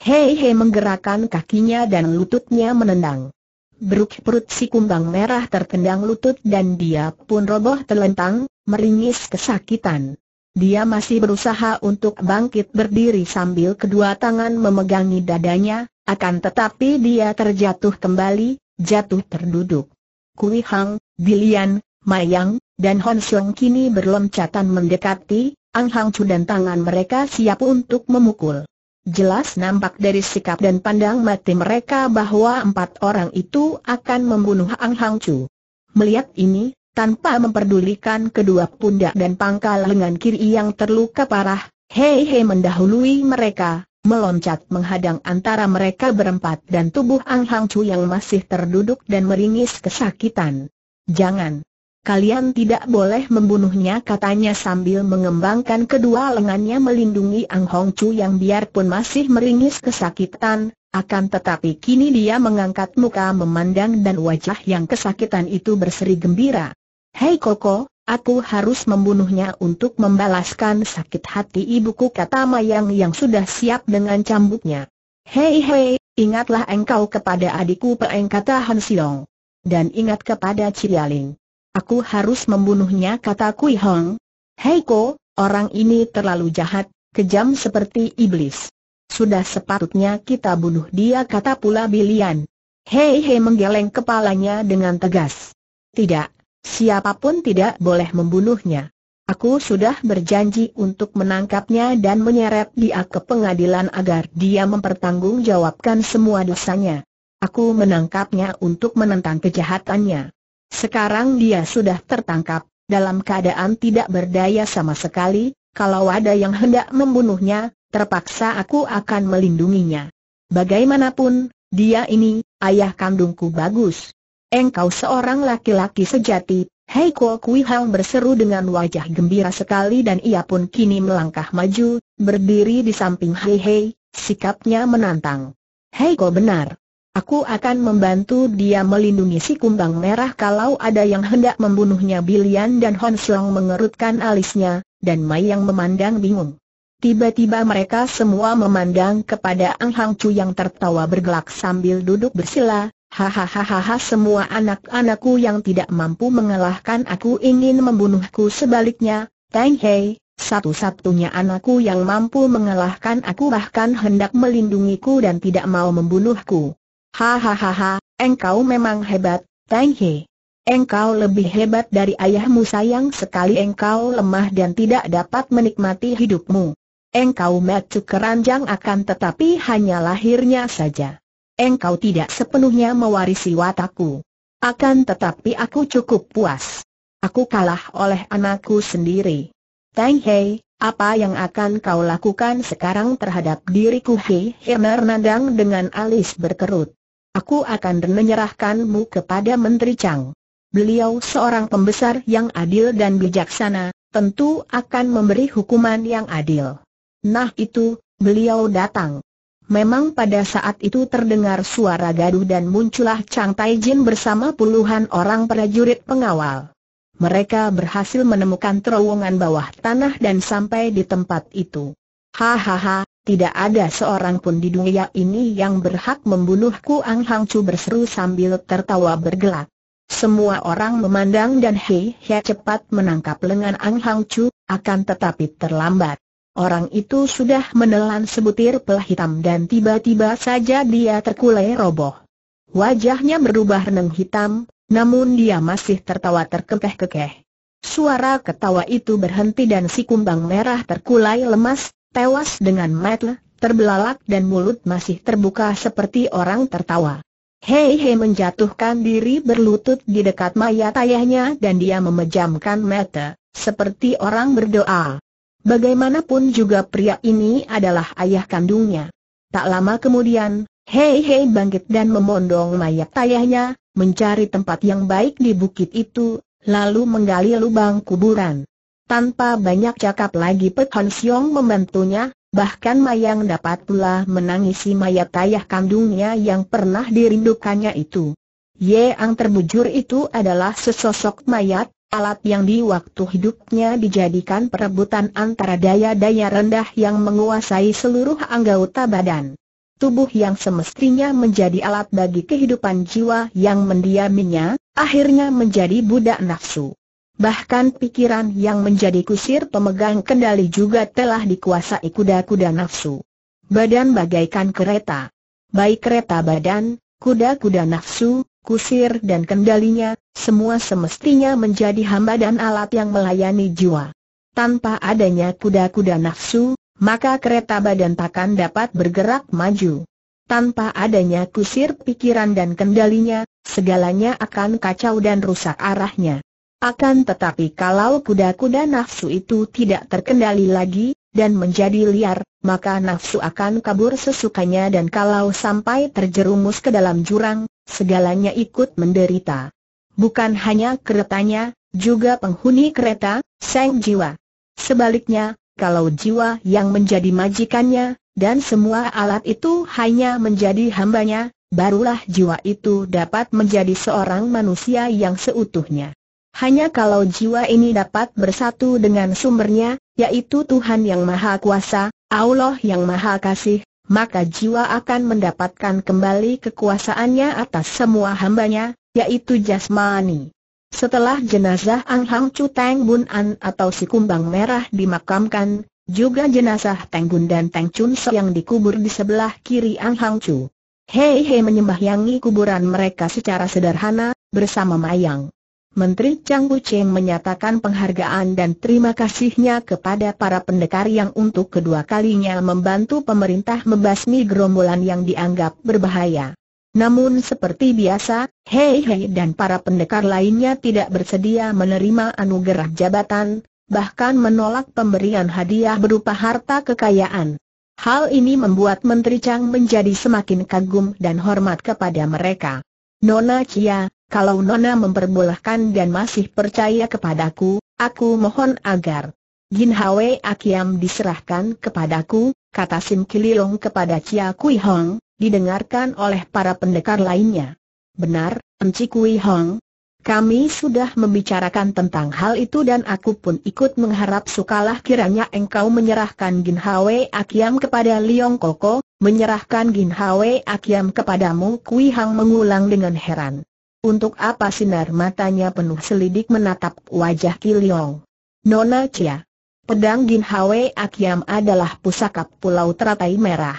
Hehe menggerakkan kakinya dan lututnya menendang. Beruk perut si kumbang merah terkendang lutut dan dia pun roboh terlentang, meringis kesakitan. Dia masih berusaha untuk bangkit berdiri sambil kedua tangan memegangi dadanya, akan tetapi dia terjatuh kembali, jatuh terduduk. Kui Hang, Dilian, Mayang, dan Hon Sung kini berloncatan mendekati, Ang Hang Chu dan tangan mereka siap untuk memukul. Jelas nampak dari sikap dan pandang mati mereka bahwa empat orang itu akan membunuh Ang Hang Chu. Melihat ini, tanpa memperdulikan kedua pundak dan pangkal lengan kiri yang terluka parah, Hei Hei mendahului mereka, meloncat menghadang antara mereka berempat dan tubuh Ang Hang Chu yang masih terduduk dan meringis kesakitan. Jangan, Kalian tidak boleh membunuhnya katanya sambil mengembangkan kedua lengannya melindungi Ang Hong Chu yang biarpun masih meringis kesakitan, akan tetapi kini dia mengangkat muka memandang dan wajah yang kesakitan itu berseri gembira. Hei Koko, aku harus membunuhnya untuk membalaskan sakit hati ibuku kata Mayang yang sudah siap dengan cambuknya. Hei hei, ingatlah engkau kepada adikku peeng kata Han Siong. Dan ingat kepada Cialing. Aku harus membunuhnya kata Kui Hong. Heiko, orang ini terlalu jahat, kejam seperti iblis. Sudah sepatutnya kita bunuh dia kata pula Bilian. Hei hei menggeleng kepalanya dengan tegas. Tidak, siapapun tidak boleh membunuhnya. Aku sudah berjanji untuk menangkapnya dan menyeret dia ke pengadilan agar dia mempertanggungjawabkan semua dosanya. Aku menangkapnya untuk menentang kejahatannya. Sekarang dia sudah tertangkap, dalam keadaan tidak berdaya sama sekali, kalau ada yang hendak membunuhnya, terpaksa aku akan melindunginya. Bagaimanapun, dia ini, ayah kandungku bagus. Engkau seorang laki-laki sejati, Hei Kuo Kui Hang berseru dengan wajah gembira sekali dan ia pun kini melangkah maju, berdiri di samping Hei Hei, sikapnya menantang. Hei Kuo benar, Aku akan membantu dia melindungi si kumbang merah kalau ada yang hendak membunuhnya Bilian dan Hon mengerutkan alisnya, dan Mai yang memandang bingung. Tiba-tiba mereka semua memandang kepada Ang Hang Chu yang tertawa bergelak sambil duduk bersila, Hahaha semua anak-anakku yang tidak mampu mengalahkan aku ingin membunuhku sebaliknya, Tang Hei, satu-satunya anakku yang mampu mengalahkan aku bahkan hendak melindungiku dan tidak mau membunuhku. Hahaha, engkau memang hebat, Tang He. Engkau lebih hebat dari ayahmu sayang sekali engkau lemah dan tidak dapat menikmati hidupmu. Engkau macu keranjang akan tetapi hanya lahirnya saja. Engkau tidak sepenuhnya mewarisi wataku. Akan tetapi aku cukup puas. Aku kalah oleh anakku sendiri. Tang Hei, apa yang akan kau lakukan sekarang terhadap diriku Hei He menandang dengan alis berkerut aku akan menyerahkanmu kepada Menteri Chang. Beliau seorang pembesar yang adil dan bijaksana, tentu akan memberi hukuman yang adil. Nah itu, beliau datang. Memang pada saat itu terdengar suara gaduh dan muncullah Chang Taijin bersama puluhan orang prajurit pengawal. Mereka berhasil menemukan terowongan bawah tanah dan sampai di tempat itu. Hahaha, tidak ada seorang pun di dunia ini yang berhak membunuhku Ang Hang Chu berseru sambil tertawa bergelak. Semua orang memandang dan Hei He cepat menangkap lengan Ang Hang Chu, akan tetapi terlambat. Orang itu sudah menelan sebutir pel hitam dan tiba-tiba saja dia terkulai roboh. Wajahnya berubah reneng hitam, namun dia masih tertawa terkekeh-kekeh. Suara ketawa itu berhenti dan si kumbang merah terkulai lemas, tewas dengan mata terbelalak dan mulut masih terbuka seperti orang tertawa. Hei Hei menjatuhkan diri berlutut di dekat mayat ayahnya dan dia memejamkan mata, seperti orang berdoa. Bagaimanapun juga pria ini adalah ayah kandungnya. Tak lama kemudian, Hei Hei bangkit dan memondong mayat ayahnya, mencari tempat yang baik di bukit itu, lalu menggali lubang kuburan. Tanpa banyak cakap lagi Pek Hon Siong membantunya, bahkan Mayang dapat pula menangisi mayat ayah kandungnya yang pernah dirindukannya itu. Ye Ang terbujur itu adalah sesosok mayat, alat yang di waktu hidupnya dijadikan perebutan antara daya-daya rendah yang menguasai seluruh anggota badan tubuh yang semestinya menjadi alat bagi kehidupan jiwa yang mendiaminya, akhirnya menjadi budak nafsu. Bahkan pikiran yang menjadi kusir pemegang kendali juga telah dikuasai kuda-kuda nafsu. Badan bagaikan kereta. Baik kereta badan, kuda-kuda nafsu, kusir dan kendalinya, semua semestinya menjadi hamba dan alat yang melayani jiwa. Tanpa adanya kuda-kuda nafsu, maka kereta badan takkan dapat bergerak maju. Tanpa adanya kusir pikiran dan kendalinya, segalanya akan kacau dan rusak arahnya. Akan tetapi kalau kuda-kuda nafsu itu tidak terkendali lagi, dan menjadi liar, maka nafsu akan kabur sesukanya dan kalau sampai terjerumus ke dalam jurang, segalanya ikut menderita. Bukan hanya keretanya, juga penghuni kereta, sang jiwa. Sebaliknya, kalau jiwa yang menjadi majikannya, dan semua alat itu hanya menjadi hambanya, barulah jiwa itu dapat menjadi seorang manusia yang seutuhnya. Hanya kalau jiwa ini dapat bersatu dengan sumbernya, yaitu Tuhan Yang Maha Kuasa, Allah Yang Maha Kasih, maka jiwa akan mendapatkan kembali kekuasaannya atas semua hambanya, yaitu jasmani. Setelah jenazah Ang Hang Chu Teng Bun An atau si kumbang merah dimakamkan, juga jenazah Teng Bun dan Teng Chun Se yang dikubur di sebelah kiri Ang Hang Chu. Hei Hei menyembahyangi kuburan mereka secara sederhana, bersama Mayang. Menteri Chang Uche menyatakan penghargaan dan terima kasihnya kepada para pendekar yang untuk kedua kalinya membantu pemerintah membasmi gerombolan yang dianggap berbahaya. Namun seperti biasa, Hei Hei dan para pendekar lainnya tidak bersedia menerima anugerah jabatan, bahkan menolak pemberian hadiah berupa harta kekayaan. Hal ini membuat Menteri Chang menjadi semakin kagum dan hormat kepada mereka. Nona Chia, kalau Nona memperbolehkan dan masih percaya kepadaku, aku mohon agar Jin Hwe Akiam diserahkan kepadaku, kata Sim Kiliong kepada Chia Kui Hong, didengarkan oleh para pendekar lainnya. Benar, Enci Kui Hong. Kami sudah membicarakan tentang hal itu dan aku pun ikut mengharap sukalah kiranya engkau menyerahkan Jin Hwe Akiam kepada Liong Koko, menyerahkan Jin Hwe Akiam kepadamu Kui Hang mengulang dengan heran. Untuk apa sinar matanya penuh selidik menatap wajah Kiliong? Nona Cia. Pedang Gin Hwe Akiam adalah pusaka pulau teratai merah.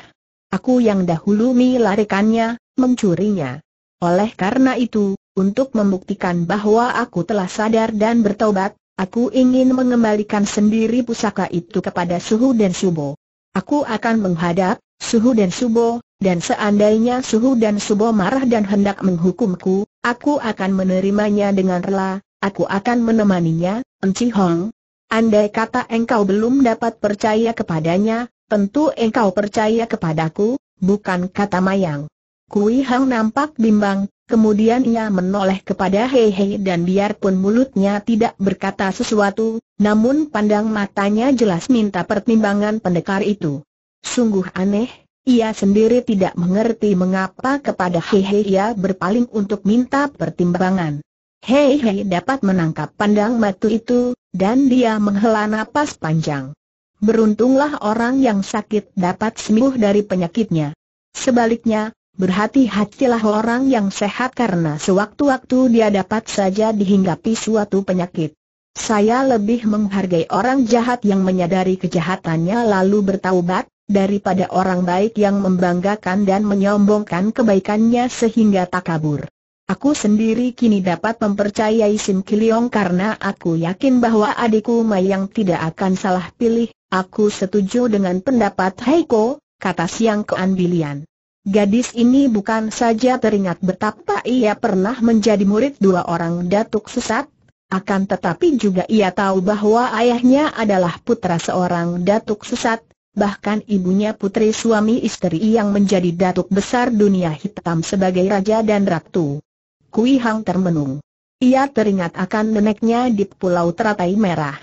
Aku yang dahulu melarikannya, mencurinya. Oleh karena itu, untuk membuktikan bahwa aku telah sadar dan bertobat, aku ingin mengembalikan sendiri pusaka itu kepada Suhu dan Subo. Aku akan menghadap, Suhu dan Subo, dan seandainya Suhu dan Subo marah dan hendak menghukumku, aku akan menerimanya dengan rela, aku akan menemaninya, Enci Hong. Andai kata engkau belum dapat percaya kepadanya, tentu engkau percaya kepadaku, bukan kata Mayang. Kui Hang nampak bimbang, kemudian ia menoleh kepada Hei Hei dan biarpun mulutnya tidak berkata sesuatu, namun pandang matanya jelas minta pertimbangan pendekar itu. Sungguh aneh, ia sendiri tidak mengerti mengapa kepada Hehe ia berpaling untuk minta pertimbangan. Hehe dapat menangkap pandang matu itu, dan dia menghela napas panjang. Beruntunglah orang yang sakit dapat sembuh dari penyakitnya. Sebaliknya, berhati-hatilah orang yang sehat karena sewaktu-waktu dia dapat saja dihinggapi suatu penyakit. Saya lebih menghargai orang jahat yang menyadari kejahatannya lalu bertaubat, daripada orang baik yang membanggakan dan menyombongkan kebaikannya sehingga tak kabur. Aku sendiri kini dapat mempercayai Sim Kiliong karena aku yakin bahwa adikku Mayang tidak akan salah pilih. Aku setuju dengan pendapat Heiko, kata Siang Kean Bilian. Gadis ini bukan saja teringat betapa ia pernah menjadi murid dua orang datuk sesat, akan tetapi juga ia tahu bahwa ayahnya adalah putra seorang datuk sesat, bahkan ibunya putri suami istri yang menjadi datuk besar dunia hitam sebagai raja dan ratu. Kui Hang termenung. Ia teringat akan neneknya di Pulau Teratai Merah.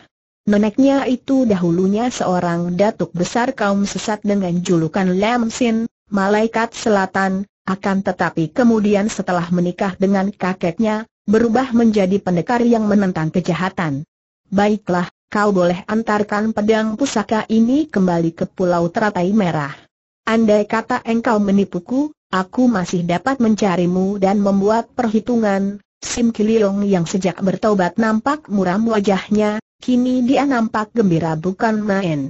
Neneknya itu dahulunya seorang datuk besar kaum sesat dengan julukan Lam Sin, Malaikat Selatan, akan tetapi kemudian setelah menikah dengan kakeknya, berubah menjadi pendekar yang menentang kejahatan. Baiklah, kau boleh antarkan pedang pusaka ini kembali ke Pulau Teratai Merah. Andai kata engkau menipuku, aku masih dapat mencarimu dan membuat perhitungan. Sim Kiliong yang sejak bertobat nampak muram wajahnya, kini dia nampak gembira bukan main.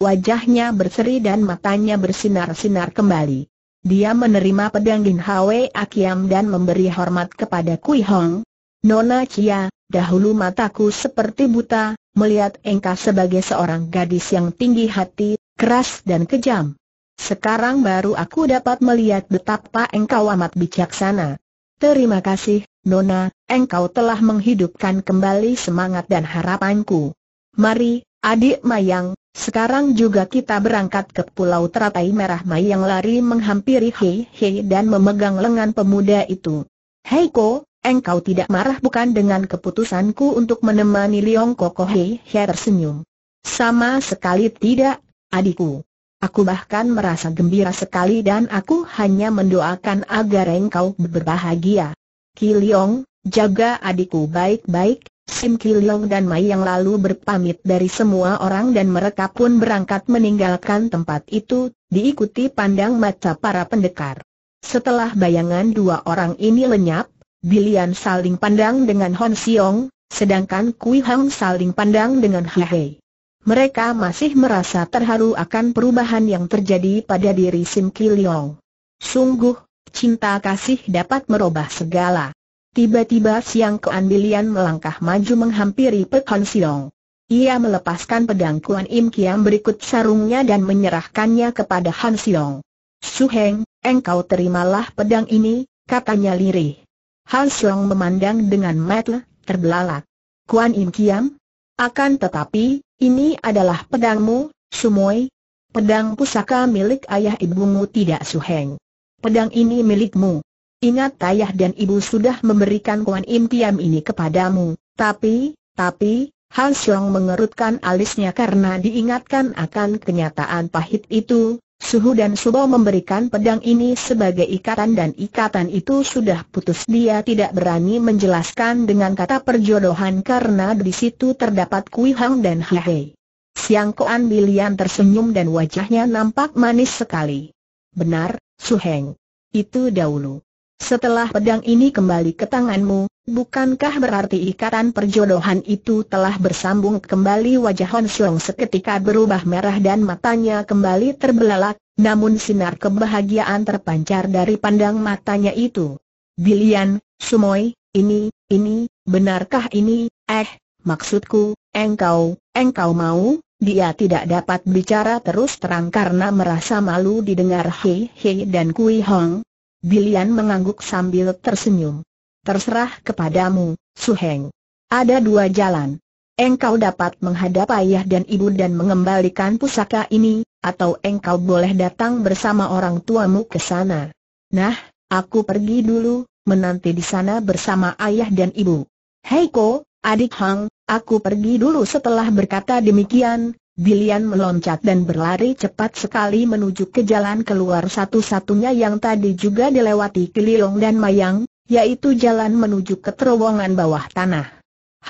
Wajahnya berseri dan matanya bersinar-sinar kembali. Dia menerima pedang Lin Hwe Akiam dan memberi hormat kepada Kui Hong. Nona Chia, dahulu mataku seperti buta, melihat engkau sebagai seorang gadis yang tinggi hati, keras dan kejam. Sekarang baru aku dapat melihat betapa engkau amat bijaksana. Terima kasih, Nona, engkau telah menghidupkan kembali semangat dan harapanku. Mari, adik Mayang, sekarang juga kita berangkat ke Pulau Teratai Merah Mayang lari menghampiri Hei Hei dan memegang lengan pemuda itu. Hei Ko, engkau tidak marah bukan dengan keputusanku untuk menemani Liong Koko Hei tersenyum. Sama sekali tidak, adikku. Aku bahkan merasa gembira sekali dan aku hanya mendoakan agar engkau berbahagia. Liong, jaga adikku baik-baik, Sim Liong dan Mai yang lalu berpamit dari semua orang dan mereka pun berangkat meninggalkan tempat itu, diikuti pandang mata para pendekar. Setelah bayangan dua orang ini lenyap, Bilian saling pandang dengan Hon Siong, sedangkan Kui Hang saling pandang dengan He Hei. Mereka masih merasa terharu akan perubahan yang terjadi pada diri Sim Leong. Sungguh, cinta kasih dapat merubah segala. Tiba-tiba Siang Kuan Bilian melangkah maju menghampiri Pek Hon Siong. Ia melepaskan pedang Kuan Im Kiam berikut sarungnya dan menyerahkannya kepada Han Siong. Suheng, engkau terimalah pedang ini, katanya lirih. Hans Long memandang dengan mata terbelalak. Kuan Im Kiam? Akan tetapi, ini adalah pedangmu, Sumoy. Pedang pusaka milik ayah ibumu tidak suheng. Pedang ini milikmu. Ingat ayah dan ibu sudah memberikan Kuan Im Kiam ini kepadamu. Tapi, tapi, Hans Long mengerutkan alisnya karena diingatkan akan kenyataan pahit itu, Suhu dan Subo memberikan pedang ini sebagai ikatan dan ikatan itu sudah putus. Dia tidak berani menjelaskan dengan kata perjodohan karena di situ terdapat Kui Hang dan Hei. Siang Koan Bilian tersenyum dan wajahnya nampak manis sekali. Benar, Suheng. Itu dahulu. Setelah pedang ini kembali ke tanganmu, bukankah berarti ikatan perjodohan itu telah bersambung kembali wajah Hon Xiong seketika berubah merah dan matanya kembali terbelalak, namun sinar kebahagiaan terpancar dari pandang matanya itu. Bilian, Sumoy, ini, ini, benarkah ini, eh, maksudku, engkau, engkau mau? Dia tidak dapat bicara terus terang karena merasa malu didengar hei hei dan kui hong, Bilian mengangguk sambil tersenyum. Terserah kepadamu, Suheng. Ada dua jalan. Engkau dapat menghadap ayah dan ibu dan mengembalikan pusaka ini, atau engkau boleh datang bersama orang tuamu ke sana. Nah, aku pergi dulu, menanti di sana bersama ayah dan ibu. Heiko, adik Hang, aku pergi dulu setelah berkata demikian, Bilian meloncat dan berlari cepat sekali menuju ke jalan keluar satu-satunya yang tadi juga dilewati Kiliong dan Mayang, yaitu jalan menuju ke terowongan bawah tanah.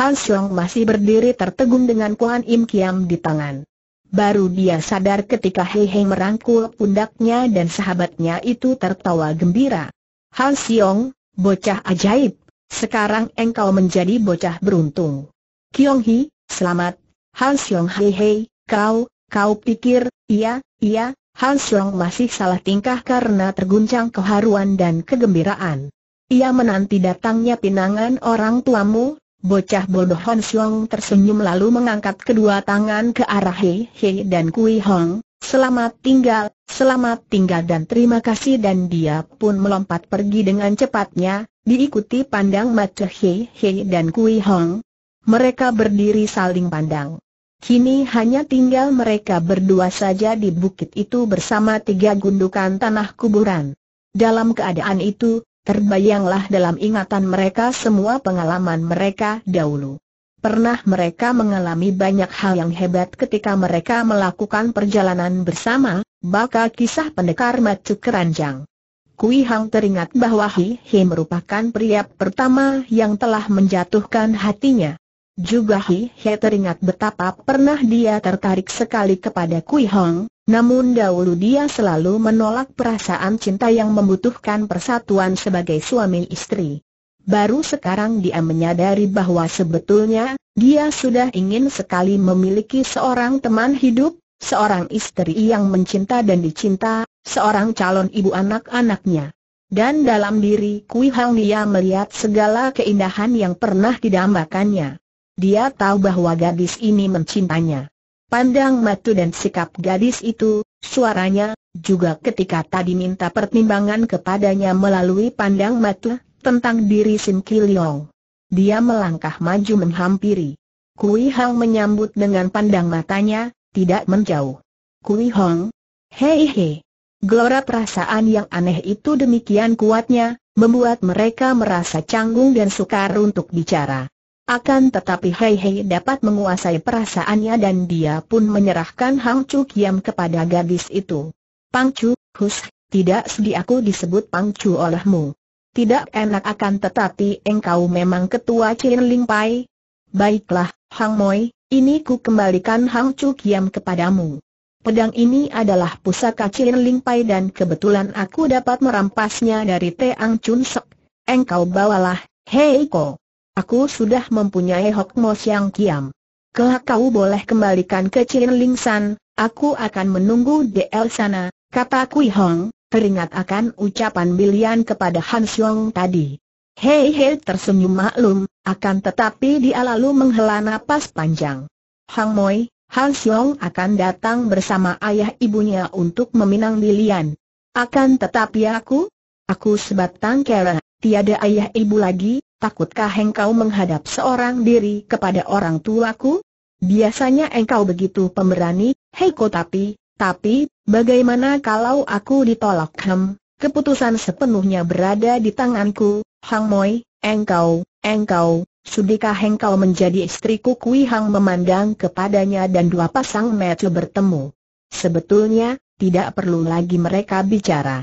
Han Xiong masih berdiri tertegun dengan Kuan Im Kiam di tangan. Baru dia sadar ketika Hei Hei merangkul pundaknya dan sahabatnya itu tertawa gembira. Han Xiong, bocah ajaib, sekarang engkau menjadi bocah beruntung. Kiong Hi, selamat. Han Siong Hei Hei, Kau, kau pikir, iya, iya, Hans Long masih salah tingkah karena terguncang keharuan dan kegembiraan. Ia menanti datangnya pinangan orang tuamu, bocah bodoh Hans Long tersenyum lalu mengangkat kedua tangan ke arah Hei Hei dan Kui Hong, Selamat tinggal, selamat tinggal dan terima kasih dan dia pun melompat pergi dengan cepatnya, diikuti pandang mata Hei Hei dan Kui Hong. Mereka berdiri saling pandang. Kini hanya tinggal mereka berdua saja di bukit itu bersama tiga gundukan tanah kuburan. Dalam keadaan itu, terbayanglah dalam ingatan mereka semua pengalaman mereka dahulu. Pernah mereka mengalami banyak hal yang hebat ketika mereka melakukan perjalanan bersama, bakal kisah pendekar Macu Keranjang. Kui Hang teringat bahwa Hi Hi merupakan pria pertama yang telah menjatuhkan hatinya. Juga Hi He teringat betapa pernah dia tertarik sekali kepada Kui Hong, namun dahulu dia selalu menolak perasaan cinta yang membutuhkan persatuan sebagai suami istri. Baru sekarang dia menyadari bahwa sebetulnya, dia sudah ingin sekali memiliki seorang teman hidup, seorang istri yang mencinta dan dicinta, seorang calon ibu anak-anaknya. Dan dalam diri Kui Hong dia melihat segala keindahan yang pernah didambakannya. Dia tahu bahwa gadis ini mencintanya. Pandang matu dan sikap gadis itu, suaranya, juga ketika tadi minta pertimbangan kepadanya melalui pandang matu, tentang diri Sim Kiliong. Dia melangkah maju menghampiri. Kui Hong menyambut dengan pandang matanya, tidak menjauh. Kui Hong, hei hei. Gelora perasaan yang aneh itu demikian kuatnya, membuat mereka merasa canggung dan sukar untuk bicara. Akan tetapi Hei Hei dapat menguasai perasaannya dan dia pun menyerahkan Hang Chu Kiam kepada gadis itu. Pang Chu, Hus, tidak sedih aku disebut Pang Chu olehmu. Tidak enak akan tetapi engkau memang ketua Chin Ling Pai. Baiklah, Hang Moi, ini ku kembalikan Hang Chu Kiam kepadamu. Pedang ini adalah pusaka Chin Ling Pai dan kebetulan aku dapat merampasnya dari Ang Chun Sek. Engkau bawalah, Hei Ko. Aku sudah mempunyai Hok Mo Siang Kiam. Kelak kau boleh kembalikan ke Chin Ling San, aku akan menunggu DL sana, kata Kui Hong, teringat akan ucapan Bilian kepada Han Xiong tadi. Hei hei tersenyum maklum, akan tetapi dia lalu menghela napas panjang. Hang Moi, Han Xiong akan datang bersama ayah ibunya untuk meminang Bilian. Akan tetapi aku? Aku sebatang kera tiada ayah ibu lagi, takutkah engkau menghadap seorang diri kepada orang tuaku? Biasanya engkau begitu pemberani, Heiko tapi, tapi, bagaimana kalau aku ditolak hem? Keputusan sepenuhnya berada di tanganku, Hang Moi, engkau, engkau, sudikah engkau menjadi istriku Kui Hang memandang kepadanya dan dua pasang mata bertemu. Sebetulnya, tidak perlu lagi mereka bicara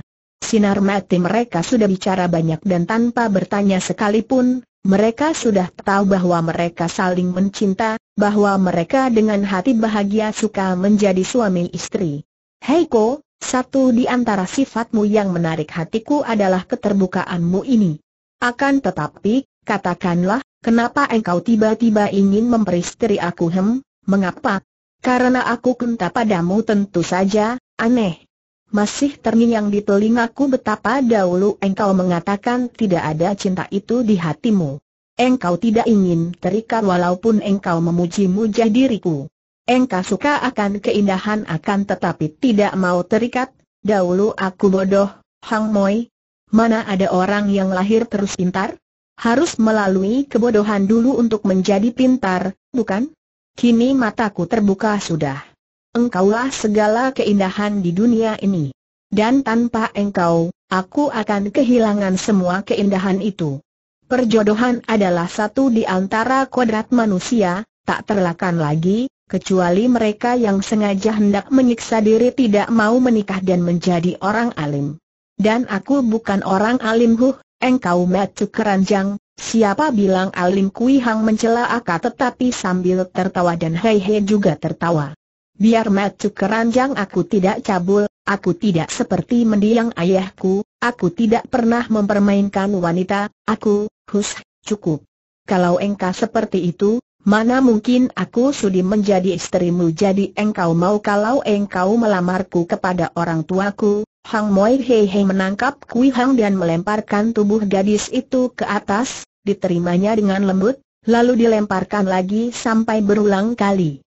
sinar mati mereka sudah bicara banyak dan tanpa bertanya sekalipun, mereka sudah tahu bahwa mereka saling mencinta, bahwa mereka dengan hati bahagia suka menjadi suami istri. Heiko, satu di antara sifatmu yang menarik hatiku adalah keterbukaanmu ini. Akan tetapi, katakanlah, kenapa engkau tiba-tiba ingin memperistri aku hem, mengapa? Karena aku kentap padamu tentu saja, aneh, masih terngiang di telingaku betapa dahulu engkau mengatakan tidak ada cinta itu di hatimu. Engkau tidak ingin terikat walaupun engkau memuji-muja diriku. Engkau suka akan keindahan akan tetapi tidak mau terikat, dahulu aku bodoh, Hang Moi. Mana ada orang yang lahir terus pintar? Harus melalui kebodohan dulu untuk menjadi pintar, bukan? Kini mataku terbuka sudah engkaulah segala keindahan di dunia ini. Dan tanpa engkau, aku akan kehilangan semua keindahan itu. Perjodohan adalah satu di antara kodrat manusia, tak terlakan lagi, kecuali mereka yang sengaja hendak menyiksa diri tidak mau menikah dan menjadi orang alim. Dan aku bukan orang alim huh, engkau metu keranjang, siapa bilang alim kuihang mencela aka tetapi sambil tertawa dan hei hei juga tertawa. Biar matu keranjang aku tidak cabul, aku tidak seperti mendiang ayahku, aku tidak pernah mempermainkan wanita, aku, hus, cukup. Kalau engkau seperti itu, Mana mungkin aku sudi menjadi istrimu jadi engkau mau kalau engkau melamarku kepada orang tuaku? Hang Moi Hei Hei menangkap Kui Hang dan melemparkan tubuh gadis itu ke atas, diterimanya dengan lembut, lalu dilemparkan lagi sampai berulang kali.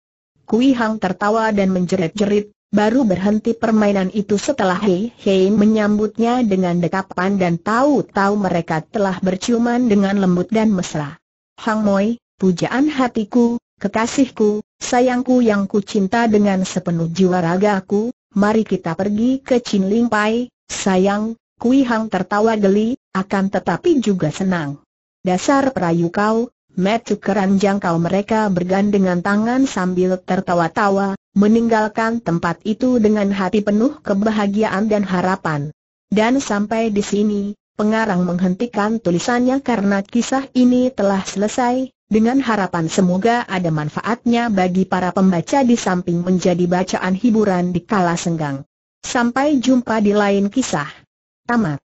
Kui Hang tertawa dan menjerit-jerit, baru berhenti permainan itu setelah Hei Hei menyambutnya dengan dekapan dan tahu-tahu mereka telah berciuman dengan lembut dan mesra. Hang Moi, pujaan hatiku, kekasihku, sayangku yang kucinta dengan sepenuh jiwa ragaku, mari kita pergi ke Chin Ling Pai, sayang, Kui Hang tertawa geli, akan tetapi juga senang. Dasar perayu kau, Metu keranjang kau mereka bergandengan tangan sambil tertawa-tawa, meninggalkan tempat itu dengan hati penuh kebahagiaan dan harapan. Dan sampai di sini, pengarang menghentikan tulisannya karena kisah ini telah selesai, dengan harapan semoga ada manfaatnya bagi para pembaca di samping menjadi bacaan hiburan di kala senggang. Sampai jumpa di lain kisah. Tamat.